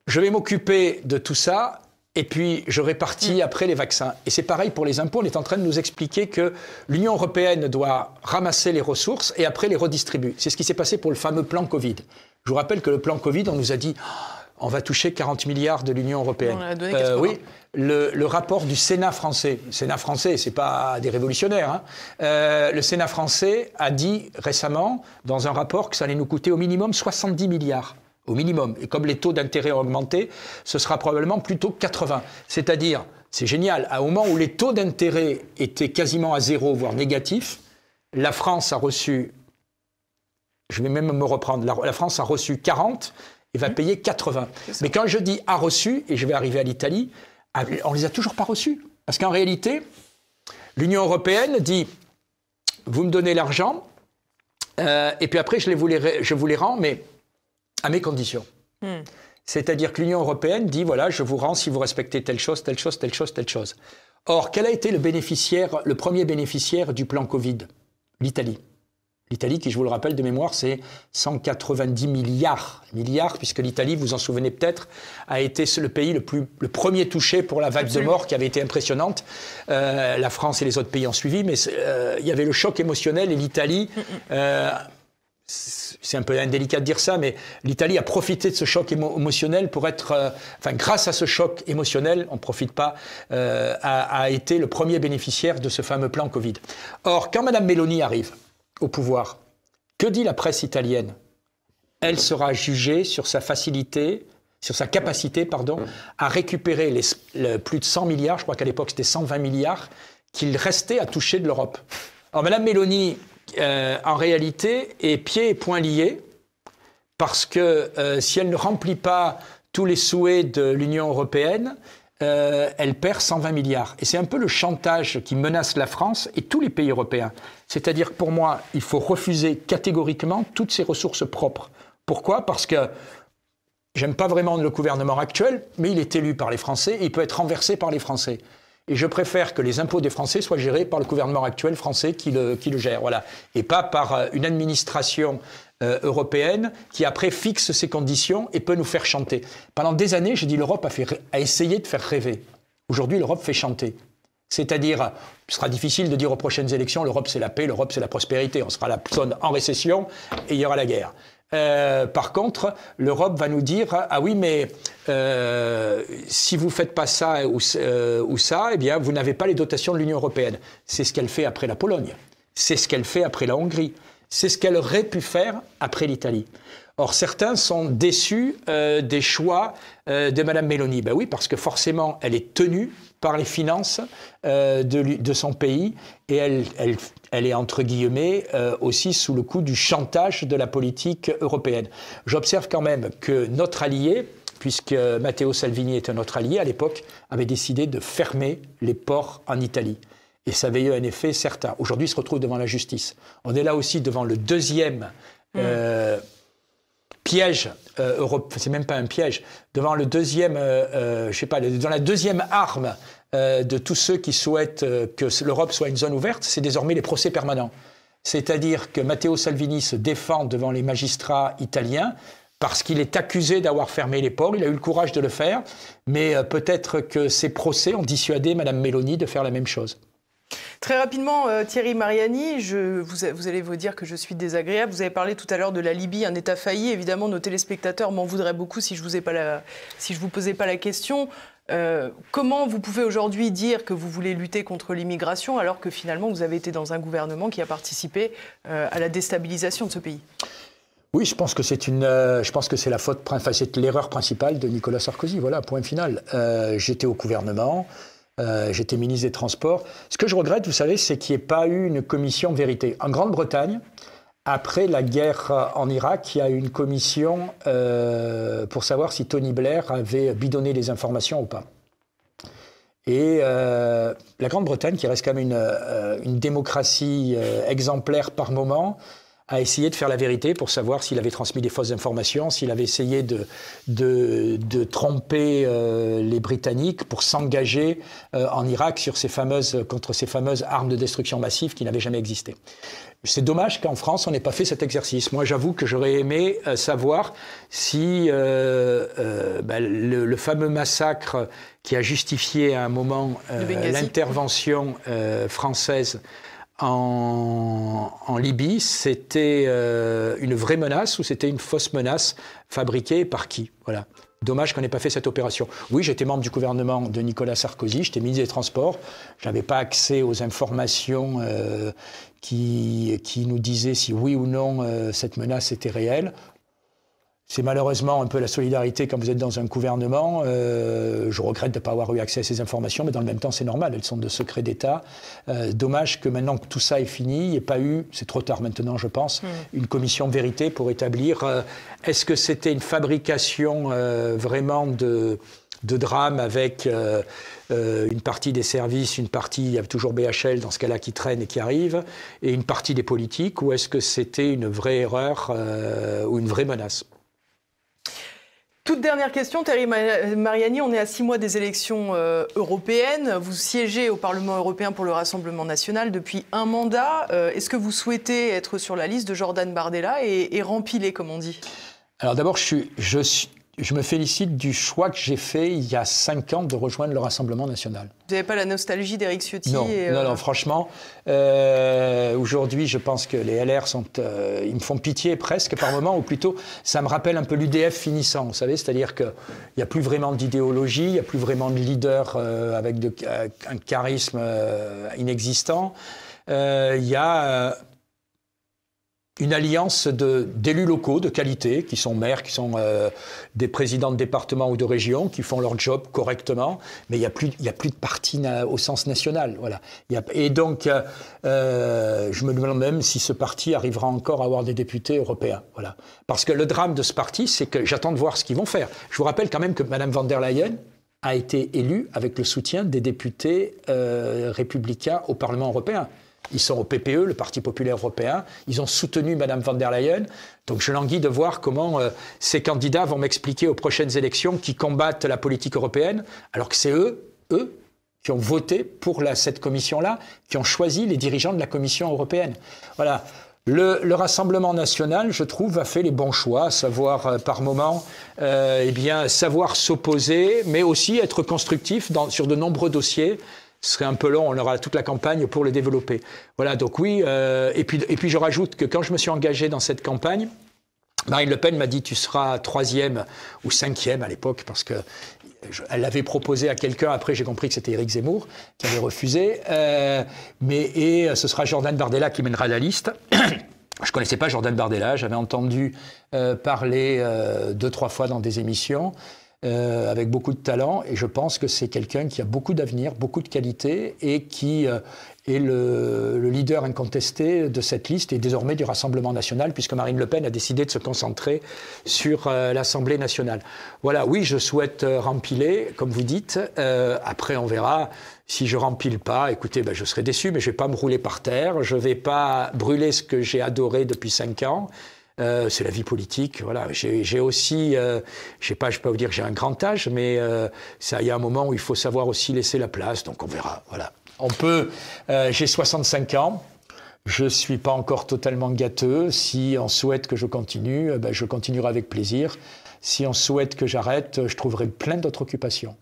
je vais m'occuper de tout ça et puis je répartis mm. après les vaccins. Et c'est pareil pour les impôts, on est en train de nous expliquer que l'Union européenne doit ramasser les ressources et après les redistribuer. C'est ce qui s'est passé pour le fameux plan Covid. Je vous rappelle que le plan Covid, on nous a dit on va toucher 40 milliards de l'Union européenne. Euh, oui, le, rapport du Sénat français, le Sénat français, c'est pas des révolutionnaires, hein. euh, le Sénat français a dit récemment, dans un rapport, que ça allait nous coûter au minimum 70 milliards. Au minimum. Et comme les taux d'intérêt ont augmenté, ce sera probablement plutôt 80. C'est-à-dire, c'est génial, à un moment où les taux d'intérêt étaient quasiment à zéro, voire négatifs, la France a reçu je vais même me reprendre. La, France a reçu 40 il va mmh. payer 80. Mais quand je dis a reçu, et je vais arriver à l'Italie, ah, on ne les a toujours pas reçus. Parce qu'en réalité, l'Union européenne dit, vous me donnez l'argent, euh, et puis après je, les vous, les, je vous les rends, mais à mes conditions. Mmh. C'est-à-dire que l'Union européenne dit, voilà, je vous rends si vous respectez telle chose, telle chose, telle chose, telle chose. Or, quel a été le bénéficiaire, le premier bénéficiaire du plan Covid L'Italie. L'Italie, qui, je vous le rappelle de mémoire, c'est 190 milliards, milliards, puisque l'Italie, vous en souvenez peut-être, a été le pays le, plus, le premier touché pour la vague de mort qui avait été impressionnante. Euh, la France et les autres pays ont suivi, mais euh, il y avait le choc émotionnel et l'Italie. Mm, mm. Euh, c'est un peu indélicat de dire ça, mais l'Italie a profité de ce choc émotionnel pour être, enfin grâce à ce choc émotionnel, on ne profite pas, a, a, été le premier bénéficiaire de ce fameux plan Covid. Or, quand Mme Meloni arrive, au pouvoir. Que dit la presse italienne Elle sera jugée sur sa facilité, sur sa capacité pardon, à récupérer les, plus de 100 milliards, je crois qu'à l'époque c'était 120 milliards, qu'il restait à toucher de l'Europe. Alors Madame Meloni, euh, en réalité, est pied et poing liés, parce que euh, si elle ne remplit pas tous les souhaits de l'Union européenne, euh, elle perd 120 milliards. Et c'est un peu le chantage qui menace la France et tous les pays européens. C'est-à-dire que pour moi, il faut refuser catégoriquement toutes ces ressources propres. Pourquoi Parce que j'aime pas vraiment le gouvernement actuel, mais il est élu par les Français et il peut être renversé par les Français. Et je préfère que les impôts des Français soient gérés par le gouvernement actuel français qui le, gère, voilà, et pas par euh, une administration euh, européenne qui après fixe ses conditions et peut nous faire chanter. Pendant des années, j'ai dit l'Europe a, essayé de faire rêver. Aujourd'hui, l'Europe fait chanter. C'est-à-dire, ce sera difficile de dire aux prochaines élections, l'Europe c'est la paix, l'Europe c'est la prospérité. On sera la zone en récession et il y aura la guerre. Euh, par contre, l'Europe va nous dire ah, ah oui, mais euh, si vous faites pas ça euh, ou, ça, eh bien, vous n'avez pas les dotations de l'Union européenne. C'est ce qu'elle fait après la Pologne. C'est ce qu'elle fait après la Hongrie. C'est ce qu'elle aurait pu faire après l'Italie. Or, certains sont déçus des choix de Mme Mélanie. Ben oui, parce que forcément, elle est tenue par les finances de, son pays et elle, elle est entre guillemets euh, aussi sous le coup du chantage de la politique européenne. J'observe quand même que notre allié, puisque Matteo Salvini est un autre allié, à l'époque avait décidé de fermer les ports en Italie. Et ça avait eu un effet certain. Aujourd'hui, il se retrouve devant la justice. On est là aussi devant le deuxième mm. euh, piège euh, C'est même pas un piège. Devant le deuxième, euh, je sais devant la deuxième arme euh, de tous ceux qui souhaitent euh, que l'Europe soit une zone ouverte, c'est désormais les procès permanents. C'est-à-dire que Matteo Salvini se défend devant les magistrats italiens parce qu'il est accusé d'avoir fermé les ports, il a eu le courage de le faire, mais euh, peut-être que ces procès ont dissuadé Mme Meloni de faire la même chose. Très rapidement, Thierry Mariani, je, vous, allez vous dire que je suis désagréable. Vous avez parlé tout à l'heure de la Libye, un État failli. Évidemment, nos téléspectateurs m'en voudraient beaucoup si je ne vous, si vous posais pas la question. Euh, comment vous pouvez aujourd'hui dire que vous voulez lutter contre l'immigration alors que finalement vous avez été dans un gouvernement qui a participé euh, à la déstabilisation de ce pays oui, je pense que c'est euh, je pense que c'est la faute, c'est l'erreur principale de Nicolas Sarkozy. Voilà, point final. j'étais au gouvernement, j'étais ministre des Transports. Ce que je regrette, vous savez, c'est qu'il n'y ait pas eu une commission vérité. En Grande-Bretagne, après la guerre en Irak, il y a eu une commission euh, pour savoir si Tony Blair avait bidonné les informations ou pas. Et euh, la Grande-Bretagne, qui reste quand même une euh, démocratie exemplaire par moment, a essayé de faire la vérité pour savoir s'il avait transmis des fausses informations, s'il avait essayé de, de, de tromper euh, les Britanniques pour s'engager euh, en Irak sur ces fameuses, contre ces fameuses armes de destruction massive qui n'avaient jamais existé. C'est dommage qu'en France, on n'ait pas fait cet exercice. Moi, j'avoue que j'aurais aimé euh, savoir si ben, le, le, fameux massacre qui a justifié à un moment l'intervention française en, Libye, c'était euh, une vraie menace ou c'était une fausse menace fabriquée par qui Voilà. Dommage qu'on n'ait pas fait cette opération. Oui, j'étais membre du gouvernement de Nicolas Sarkozy, j'étais ministre des Transports, je n'avais pas accès aux informations euh, qui, nous disaient si oui ou non euh, cette menace était réelle. C'est malheureusement un peu la solidarité quand vous êtes dans un gouvernement. Euh, je regrette de ne pas avoir eu accès à ces informations, mais dans le même temps, c'est normal, elles sont de secret d'État. Euh, dommage que maintenant que tout ça est fini, il n'y ait pas eu, c'est trop tard maintenant, je pense, hmm. une commission de vérité pour établir euh, est-ce que c'était une fabrication vraiment de, de drame avec une partie des services, une partie, il y a toujours BHL dans ce cas-là qui traîne et qui arrive, et une partie des politiques, ou est-ce que c'était une vraie erreur ou une vraie menace toute dernière question, Thierry Mariani, on est à six mois des élections euh, européennes. Vous siégez au Parlement européen pour le Rassemblement national depuis un mandat. Euh, est-ce que vous souhaitez être sur la liste de Jordan Bardella et, remplir, rempiler, comme on dit Alors d'abord, je suis je me félicite du choix que j'ai fait il y a cinq ans de rejoindre le Rassemblement national. Vous n'avez pas la nostalgie d'Éric Ciotti non, euh, non, franchement, euh, aujourd'hui, je pense que les LR sont, euh, ils me font pitié presque par moment, ou plutôt, ça me rappelle un peu l'UDF finissant, vous savez, c'est-à-dire qu'il n'y a plus vraiment d'idéologie, il n'y a plus vraiment de leader avec un charisme inexistant. Il y a une alliance d'élus locaux de qualité, qui sont maires, qui sont euh, des présidents de départements ou de régions, qui font leur job correctement, mais il n'y a, plus, de parti au sens national. et donc, euh, euh, je me demande même si ce parti arrivera encore à avoir des députés européens. Voilà. Parce que le drame de ce parti, c'est que j'attends de voir ce qu'ils vont faire. Je vous rappelle quand même que Mme van der Leyen, a été élue avec le soutien des députés républicains au Parlement européen. Ils sont au PPE, le Parti populaire européen. Ils ont soutenu Mme van der Leyen. Donc je languis de voir comment euh, ces candidats vont m'expliquer aux prochaines élections qui combattent la politique européenne, alors que c'est eux, eux, qui ont voté pour cette commission-là, qui ont choisi les dirigeants de la Commission européenne. Voilà. Le, Rassemblement national, je trouve, a fait les bons choix, savoir euh, par moments, euh, eh bien, savoir s'opposer, mais aussi être constructif sur de nombreux dossiers ce serait un peu long, on aura toute la campagne pour le développer. Voilà, donc oui, euh, et, puis, et puis je rajoute que quand je me suis engagé dans cette campagne, Marine Le Pen m'a dit tu seras troisième ou cinquième à l'époque parce que elle l'avait proposé à quelqu'un. Après, j'ai compris que c'était Éric Zemmour qui avait refusé. Euh, mais et euh, ce sera Jordan Bardella qui mènera la liste. Je ne connaissais pas Jordan Bardella, j'avais entendu parler deux, trois fois dans des émissions. Euh, avec beaucoup de talent, et je pense que c'est quelqu'un qui a beaucoup d'avenir, beaucoup de qualité, et qui euh, est le, leader incontesté de cette liste et désormais du Rassemblement national, puisque Marine Le Pen a décidé de se concentrer sur euh, l'Assemblée nationale. Voilà, oui, je souhaite rempiler, comme vous dites. après, on verra. Si je rempile pas, écoutez, ben, je serai déçu, mais je vais pas me rouler par terre, je vais pas brûler ce que j'ai adoré depuis cinq ans. Euh, c'est la vie politique. Voilà. J'ai aussi, euh, je sais pas, je peux vous dire, j'ai un grand âge, mais euh, ça, il y a un moment où il faut savoir aussi laisser la place. Donc on verra. Voilà. On peut. j'ai 65 ans. Je ne suis pas encore totalement gâteux. Si on souhaite que je continue, ben, je continuerai avec plaisir. Si on souhaite que j'arrête, je trouverai plein d'autres occupations.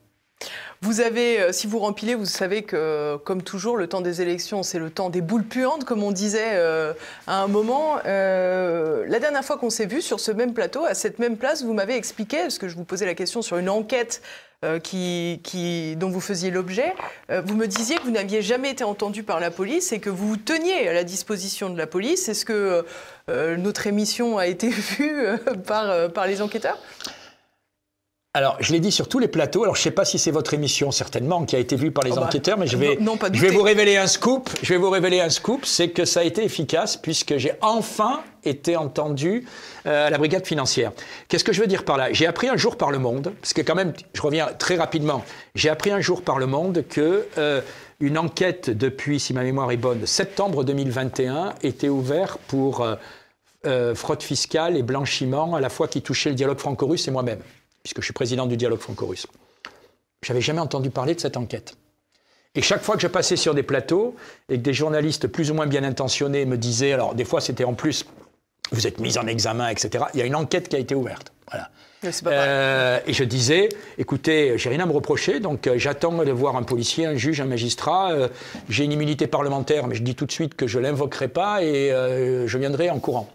Vous avez, euh, si vous rempilez, vous savez que, comme toujours, le temps des élections, c'est le temps des boules puantes, comme on disait euh, à un moment. Euh, la dernière fois qu'on s'est vu sur ce même plateau, à cette même place, vous m'avez expliqué, parce que je vous posais la question sur une enquête qui, dont vous faisiez l'objet, vous me disiez que vous n'aviez jamais été entendu par la police et que vous vous teniez à la disposition de la police. Est-ce que notre émission a été vue par les enquêteurs alors, je l'ai dit sur tous les plateaux. Alors, je ne sais pas si c'est votre émission, certainement, qui a été vue par les ah bah, enquêteurs, mais je vais, je vais vous révéler un scoop. Je vais vous révéler un scoop, c'est que ça a été efficace puisque j'ai enfin été entendu euh, à la brigade financière. Qu'est-ce que je veux dire par là J'ai appris un jour par le Monde, parce que quand même, je reviens très rapidement. J'ai appris un jour par le Monde que euh, une enquête depuis, si ma mémoire est bonne, septembre 2021 était ouverte pour euh, euh, fraude fiscale et blanchiment à la fois qui touchait le dialogue franco-russe et moi-même puisque je suis président du dialogue franco-russe. J'avais jamais entendu parler de cette enquête. Et chaque fois que je passais sur des plateaux et que des journalistes plus ou moins bien intentionnés me disaient, alors des fois c'était en plus, vous êtes mis en examen, etc., il y a une enquête qui a été ouverte. Euh, et je disais, écoutez, j'ai rien à me reprocher, donc euh, j'attends de voir un policier, un juge, un magistrat. Euh, j'ai une immunité parlementaire, mais je dis tout de suite que je l'invoquerai pas et je viendrai en courant.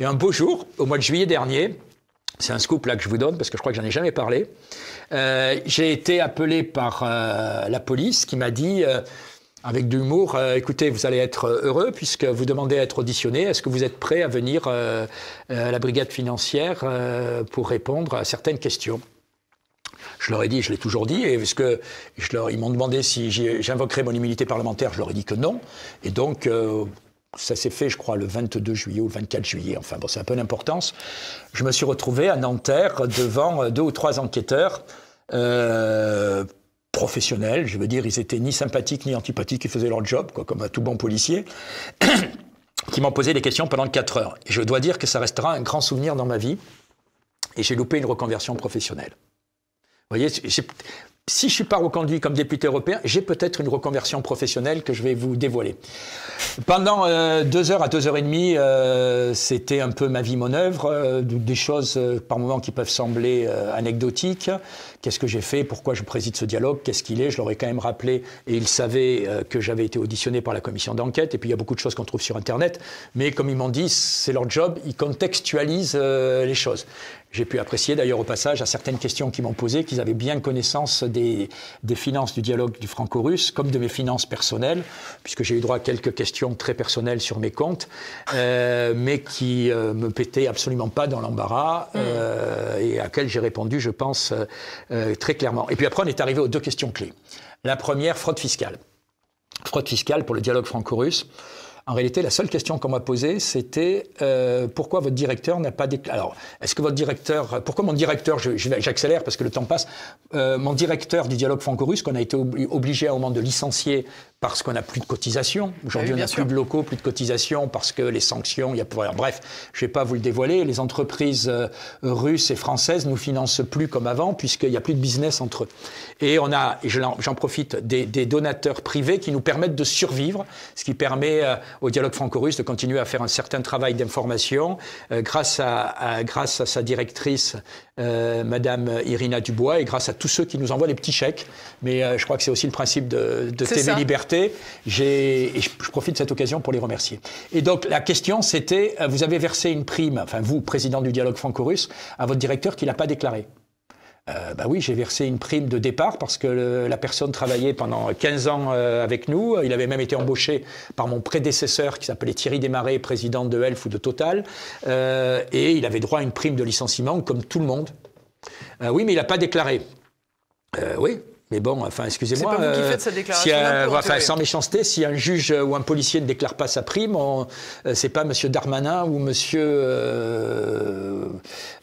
Et un beau jour, au mois de juillet dernier, c'est un scoop là que je vous donne parce que je crois que j'en ai jamais parlé. Euh, j'ai été appelé par euh, la police qui m'a dit euh, avec du humour, écoutez, vous allez être heureux puisque vous demandez à être auditionné. Est-ce que vous êtes prêt à venir à la brigade financière pour répondre à certaines questions je leur ai dit, je l'ai toujours dit, et parce que je leur, ils m'ont demandé si j'invoquerais mon immunité parlementaire, je leur ai dit que non. Et donc, ça s'est fait, je crois, le 22 juillet ou le 24 juillet, enfin bon, c'est un peu d'importance, je me suis retrouvé à Nanterre devant deux ou trois enquêteurs euh, professionnels, je veux dire, ils étaient ni sympathiques ni antipathiques, ils faisaient leur job, quoi, comme un tout bon policier, qui m'ont posé des questions pendant quatre heures. Et je dois dire que ça restera un grand souvenir dans ma vie, et j'ai loupé une reconversion professionnelle. Vous voyez, si je suis pas reconduit comme député européen, j'ai peut-être une reconversion professionnelle que je vais vous dévoiler. Pendant euh, deux heures à deux heures et demie, euh, c'était un peu ma vie, mon œuvre, euh, des choses par moments qui peuvent sembler anecdotiques. Qu'est-ce que j'ai fait Pourquoi je préside ce dialogue Qu'est-ce qu'il est Je l'aurais quand même rappelé, et ils savaient que j'avais été auditionné par la commission d'enquête, et puis il y a beaucoup de choses qu'on trouve sur Internet, mais comme ils m'ont dit, c'est leur job, ils contextualisent les choses. J'ai pu apprécier d'ailleurs au passage à certaines questions qu'ils m'ont posées qu'ils avaient bien connaissance des, finances du dialogue du franco-russe, comme de mes finances personnelles, puisque j'ai eu droit à quelques questions très personnelles sur mes comptes, euh, mais qui euh, me pétaient absolument pas dans l'embarras hmm. euh, et à quelles j'ai répondu, je pense, euh, très clairement. Et puis après, on est arrivé aux deux questions clés. La première, fraude fiscale. Fraude fiscale pour le dialogue franco-russe. En réalité, la seule question qu'on m'a posée, c'était euh, pourquoi votre directeur n'a pas déclaré. Alors, est-ce que votre directeur. Pourquoi mon directeur, j'accélère parce que le temps passe, euh, mon directeur du dialogue franco-russe, qu'on a été obligé à un moment de licencier parce qu'on n'a plus de cotisations. Aujourd'hui, on n'a plus de locaux, plus de cotisations, parce que les sanctions, il y a pouvoir. Bref, je ne vais pas vous le dévoiler. Les entreprises euh, russes et françaises nous financent plus comme avant, puisqu'il n'y a plus de business entre eux. Et on a, j'en profite, des, donateurs privés qui nous permettent de survivre, ce qui permet euh, au dialogue franco-russe de continuer à faire un certain travail d'information euh, grâce, à, grâce à sa directrice, Madame Irina Dubois, et grâce à tous ceux qui nous envoient des petits chèques. Mais je crois que c'est aussi le principe de, de Liberté j'ai, je, profite de cette occasion pour les remercier. Et donc la question, c'était, euh, vous avez versé une prime, enfin vous, président du dialogue franco-russe, à votre directeur qui l'a pas déclaré. Ben bah oui, j'ai versé une prime de départ parce que la personne travaillait pendant 15 ans euh, avec nous. Il avait même été embauché par mon prédécesseur qui s'appelait Thierry Desmarais, président de Elf ou de Total. et il avait droit à une prime de licenciement comme tout le monde. oui, mais il n'a pas déclaré. oui, mais bon, enfin, excusez-moi. C'est pas vous qui euh, faites cette déclaration. sans méchanceté, si un juge ou un policier ne déclare pas sa prime, euh, c'est pas M. Darmanin ou M. Euh,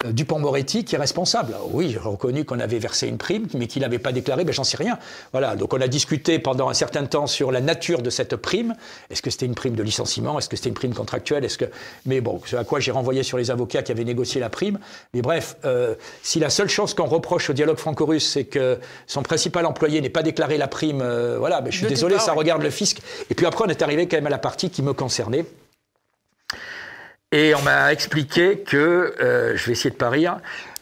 Dupont-Moretti qui est responsable. Oui, j'ai reconnu qu'on avait versé une prime, mais qu'il n'avait pas déclaré, ben j'en sais rien. Voilà. Donc on a discuté pendant un certain temps sur la nature de cette prime. Est-ce que c'était une prime de licenciement Est-ce que c'était une prime contractuelle Est-ce que. Mais bon, ce à quoi j'ai renvoyé sur les avocats qui avaient négocié la prime. Mais bref, si la seule chose qu'on reproche au dialogue franco-russe, c'est que son principe l'employé, n'est pas déclaré la prime, euh, voilà, mais je suis désolé, ça regarde le fisc. Et puis après, on est arrivé quand même à la partie qui me concernait. Et on m'a expliqué que, euh, je vais essayer de pas rire,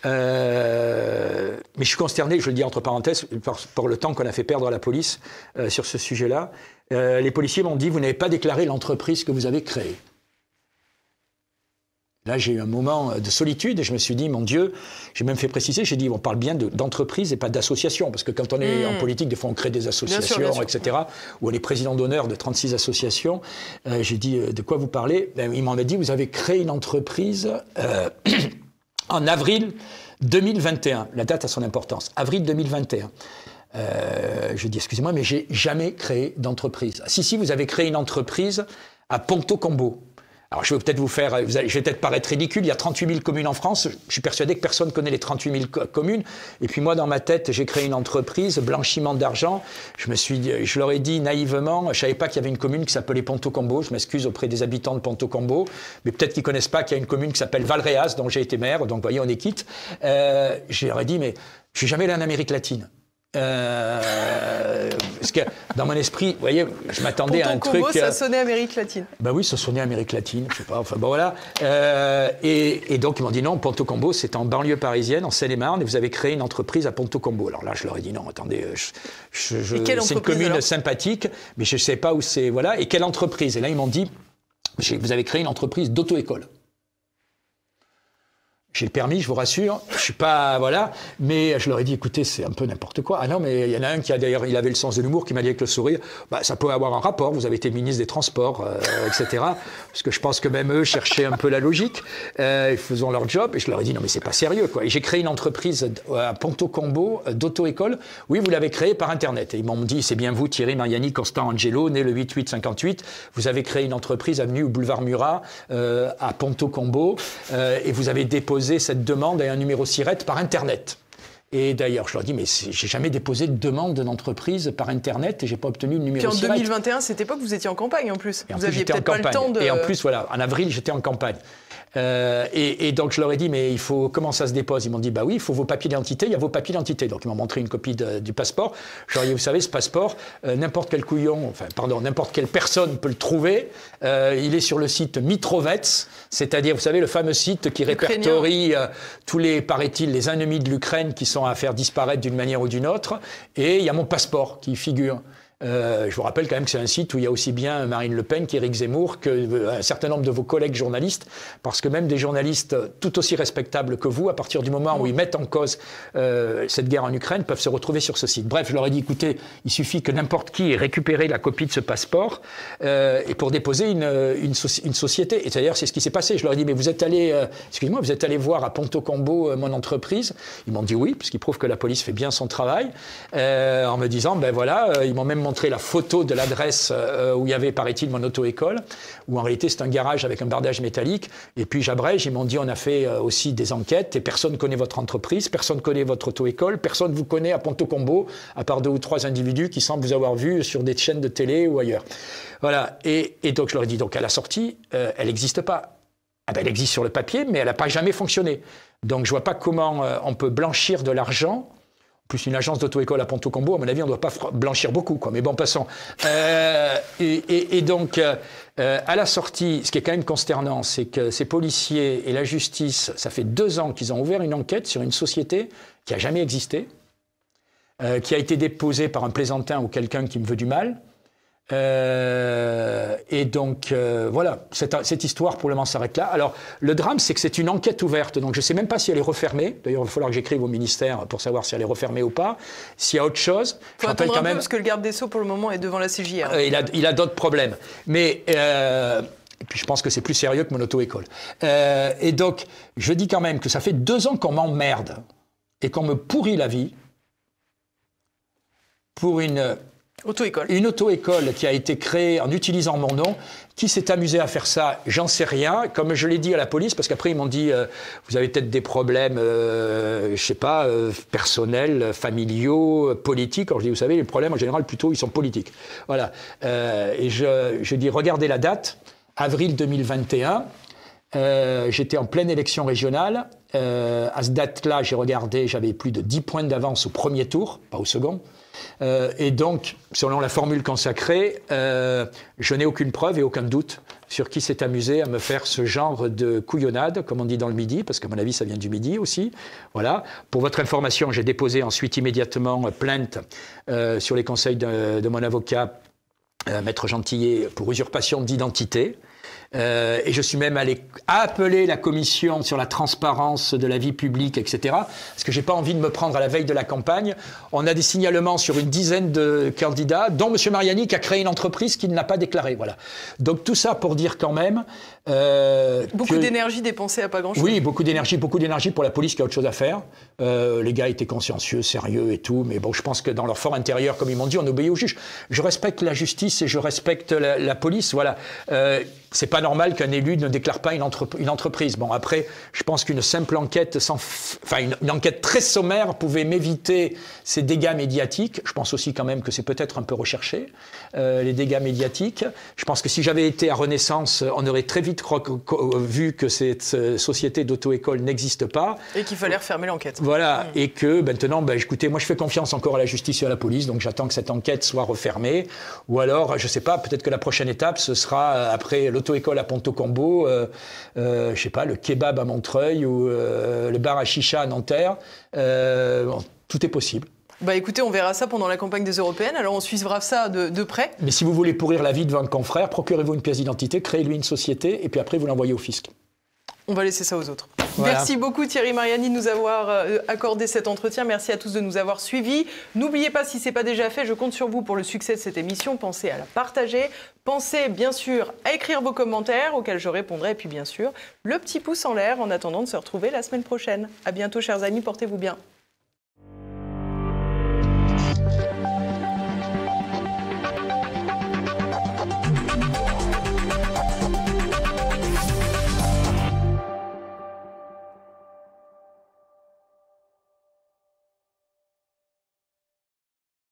euh, mais je suis consterné, je le dis entre parenthèses, pour le temps qu'on a fait perdre à la police sur ce sujet-là. les policiers m'ont dit, vous n'avez pas déclaré l'entreprise que vous avez créée. Là, j'ai eu un moment euh, de solitude et je me suis dit, mon Dieu, j'ai même fait préciser, j'ai dit, on parle bien d'entreprise et pas d'association, parce que quand on est en hmm. politique, des fois, on crée des associations, etc. Ou on est président d'honneur de 36 associations. Euh, j'ai dit, euh, de quoi vous parlez ben, Il m'en a dit, vous avez créé une entreprise en avril 2021. La date a son importance. Avril 2021. je dis, excusez-moi, mais j'ai jamais créé d'entreprise. si, si, vous avez créé une entreprise à Ponto Combo. Alors je vais peut-être vous faire, je vais peut-être paraître ridicule, il y a 38 000 communes en France, je suis persuadé que personne ne connaît les 38 000 communes, et puis moi dans ma tête j'ai créé une entreprise, blanchiment d'argent, je me suis, je leur ai dit naïvement, je savais pas qu'il y avait une commune qui s'appelait Ponto-Combo, je m'excuse auprès des habitants de Ponto-Combo, mais peut-être qu'ils connaissent pas qu'il y a une commune qui s'appelle Valréas, dont j'ai été maire, donc vous voyez on est quitte, euh, je leur ai dit mais je suis jamais allé en Amérique latine. Euh, parce que dans mon esprit, vous voyez, je m'attendais à un combo, truc. ça euh, sonnait Amérique latine. Ben oui, ça sonnait Amérique latine, je sais pas. Enfin bon voilà. Euh, et, et, donc ils m'ont dit non, Ponto Combo, c'est en banlieue parisienne, en Seine-et-Marne, et vous avez créé une entreprise à Ponto Combo. Alors là, je leur ai dit non, attendez, euh, je, je, c'est une commune sympathique, mais je ne sais pas où c'est. Voilà. Et quelle entreprise Et là, ils m'ont dit, vous avez créé une entreprise d'auto-école. J'ai le permis, je vous rassure. Je suis pas, voilà. Mais je leur ai dit, écoutez, c'est un peu n'importe quoi. Ah non, mais il y en a un qui a d'ailleurs, il avait le sens de l'humour, qui m'a dit avec le sourire, bah, ça peut avoir un rapport. Vous avez été ministre des Transports, euh, etc. Parce que je pense que même eux cherchaient un peu la logique. Euh, ils faisons leur job. Et je leur ai dit, non, mais c'est pas sérieux, quoi. Et j'ai créé une entreprise euh, à Ponto Combo euh, d'auto-école. Oui, vous l'avez créée par Internet. Et ils m'ont dit, c'est bien vous, Thierry Mariani, Constant Angelo, né le 8858. Vous avez créé une entreprise avenue Boulevard Murat, à Ponto Combo, et vous avez déposé cette demande à un numéro SIRET par Internet. Et d'ailleurs, je leur dis, mais j'ai jamais déposé de demande d'entreprise par Internet et j'ai pas obtenu le numéro. Puis en 2021 2021, cette époque, vous étiez en campagne en plus. vous aviez pas le temps de. Et en plus, voilà, en avril, j'étais en campagne. Euh, et, et, donc je leur ai dit, mais il faut comment ça se dépose Ils m'ont dit, bah oui, il faut vos papiers d'identité, il y a vos papiers d'identité. Donc ils m'ont montré une copie du passeport. ai dit, vous savez, ce passeport, euh, n'importe quel couillon, enfin pardon, n'importe quelle personne peut le trouver. Euh, il est sur le site Mitrovets, c'est-à-dire, vous savez, le fameux site qui répertorie euh, tous les, paraît-il, les ennemis de l'Ukraine qui sont à faire disparaître d'une manière ou d'une autre. Et il y a mon passeport qui figure. Euh, je vous rappelle quand même que c'est un site où il y a aussi bien Marine Le Pen qu'Éric Zemmour, qu'un euh, certain nombre de vos collègues journalistes, parce que même des journalistes tout aussi respectables que vous, à partir du moment où ils mettent en cause euh, cette guerre en Ukraine, peuvent se retrouver sur ce site. Bref, je leur ai dit, écoutez, il suffit que n'importe qui ait récupéré la copie de ce passeport et pour déposer une, une, une société. Et d'ailleurs, c'est ce qui s'est passé. Je leur ai dit, mais vous êtes allé, excusez-moi, vous êtes allé voir à Ponto Combo mon entreprise. Ils m'ont dit oui, puisqu'ils prouvent que la police fait bien son travail, en me disant, ben voilà, ils m'ont même montré montrer la photo de l'adresse euh, où il y avait, paraît-il, mon auto-école, où en réalité c'est un garage avec un bardage métallique. Et puis j'abrège, ils m'ont dit on a fait euh, aussi des enquêtes et personne connaît votre entreprise, personne connaît votre auto-école, personne vous connaît à Ponto Combo, à part deux ou trois individus qui semblent vous avoir vu sur des chaînes de télé ou ailleurs. Voilà. Et, donc je leur ai dit donc à la sortie, euh, elle n'existe pas. Ah ben, elle existe sur le papier, mais elle n'a pas jamais fonctionné. Donc je ne vois pas comment on peut blanchir de l'argent plus une agence d'auto-école à Ponto-Combo, à mon avis, on ne doit pas blanchir beaucoup, quoi. Mais bon, passons. Euh, et, donc, euh, à la sortie, ce qui est quand même consternant, c'est que ces policiers et la justice, ça fait deux ans qu'ils ont ouvert une enquête sur une société qui n'a jamais existé, euh, qui a été déposée par un plaisantin ou quelqu'un qui me veut du mal, euh, et donc euh, voilà, cette, cette, histoire pour le moment s'arrête là. Alors le drame, c'est que c'est une enquête ouverte, donc je ne sais même pas si elle est refermée. D'ailleurs, il va falloir que j'écrive au ministère pour savoir si elle est refermée ou pas. S'il y a autre chose, faut je rappelle quand même parce que le garde des sceaux pour le moment est devant la CJR. Ah, il a, il a d'autres problèmes, mais euh, et puis je pense que c'est plus sérieux que mon auto-école. et donc je dis quand même que ça fait deux ans qu'on m'emmerde et qu'on me pourrit la vie pour une Auto-école. Une auto-école qui a été créée en utilisant mon nom. Qui s'est amusé à faire ça J'en sais rien. Comme je l'ai dit à la police, parce qu'après ils m'ont dit euh, vous avez peut-être des problèmes, je euh, je sais pas, euh, personnels, familiaux, politiques. Alors je dis vous savez les problèmes en général plutôt ils sont politiques. Voilà. et je, je dis regardez la date, avril 2021. Euh, j'étais en pleine élection régionale. Euh, à cette date-là, j'ai regardé, j'avais plus de 10 points d'avance au premier tour, pas au second. Euh, et donc, selon la formule consacrée, je n'ai aucune preuve et aucun doute sur qui s'est amusé à me faire ce genre de couillonnade, comme on dit dans le Midi, parce qu'à mon avis, ça vient du Midi aussi. Voilà. Pour votre information, j'ai déposé ensuite immédiatement plainte sur les conseils de, de mon avocat, Maître Gentillet, pour usurpation d'identité. Euh, et je suis même allé appeler la commission sur la transparence de la vie publique, etc. Parce que j'ai pas envie de me prendre à la veille de la campagne. On a des signalements sur une dizaine de candidats, dont M. Mariani qui a créé une entreprise qu'il n'a pas déclarée. Voilà. Donc tout ça pour dire quand même. Euh, beaucoup d'énergie dépensée à pas grand chose. Oui, beaucoup d'énergie, beaucoup d'énergie pour la police qui a autre chose à faire. Euh, les gars étaient consciencieux, sérieux et tout, mais bon, je pense que dans leur fort intérieur, comme ils m'ont dit, on obéit au juge. Je respecte la justice et je respecte la, la police. Voilà. c'est pas normal qu'un élu ne déclare pas une, entreprise. Bon, après, je pense qu'une simple enquête, sans, enfin une, enquête très sommaire pouvait m'éviter ces dégâts médiatiques. Je pense aussi quand même que c'est peut-être un peu recherché, euh, les dégâts médiatiques. Je pense que si j'avais été à Renaissance, on aurait très vite vu que cette euh, société d'auto-école n'existe pas. Et qu'il fallait refermer l'enquête. Voilà, mmh. et que maintenant, ben, écoutez, moi je fais confiance encore à la justice et à la police, donc j'attends que cette enquête soit refermée. Ou alors, je ne sais pas, peut-être que la prochaine étape, ce sera euh, après l'auto-école la Ponto Combo, euh, euh, je sais pas, le kebab à Montreuil ou euh, le bar à chicha à Nanterre. tout est possible. Bah écoutez, on verra ça pendant la campagne des européennes. Alors on suivra ça de, de près. Mais si vous voulez pourrir la vie de 20 confrères, procurez-vous une pièce d'identité, créez-lui une société et puis après vous l'envoyez au fisc. On va laisser ça aux autres. Merci beaucoup Thierry Mariani de nous avoir euh, accordé cet entretien. Merci à tous de nous avoir suivis. N'oubliez pas, si ce n'est pas déjà fait, je compte sur vous pour le succès de cette émission. Pensez à la partager. Pensez bien sûr à écrire vos commentaires auxquels je répondrai. Et puis bien sûr, le petit pouce en l'air en attendant de se retrouver la semaine prochaine. À bientôt chers amis, portez-vous bien.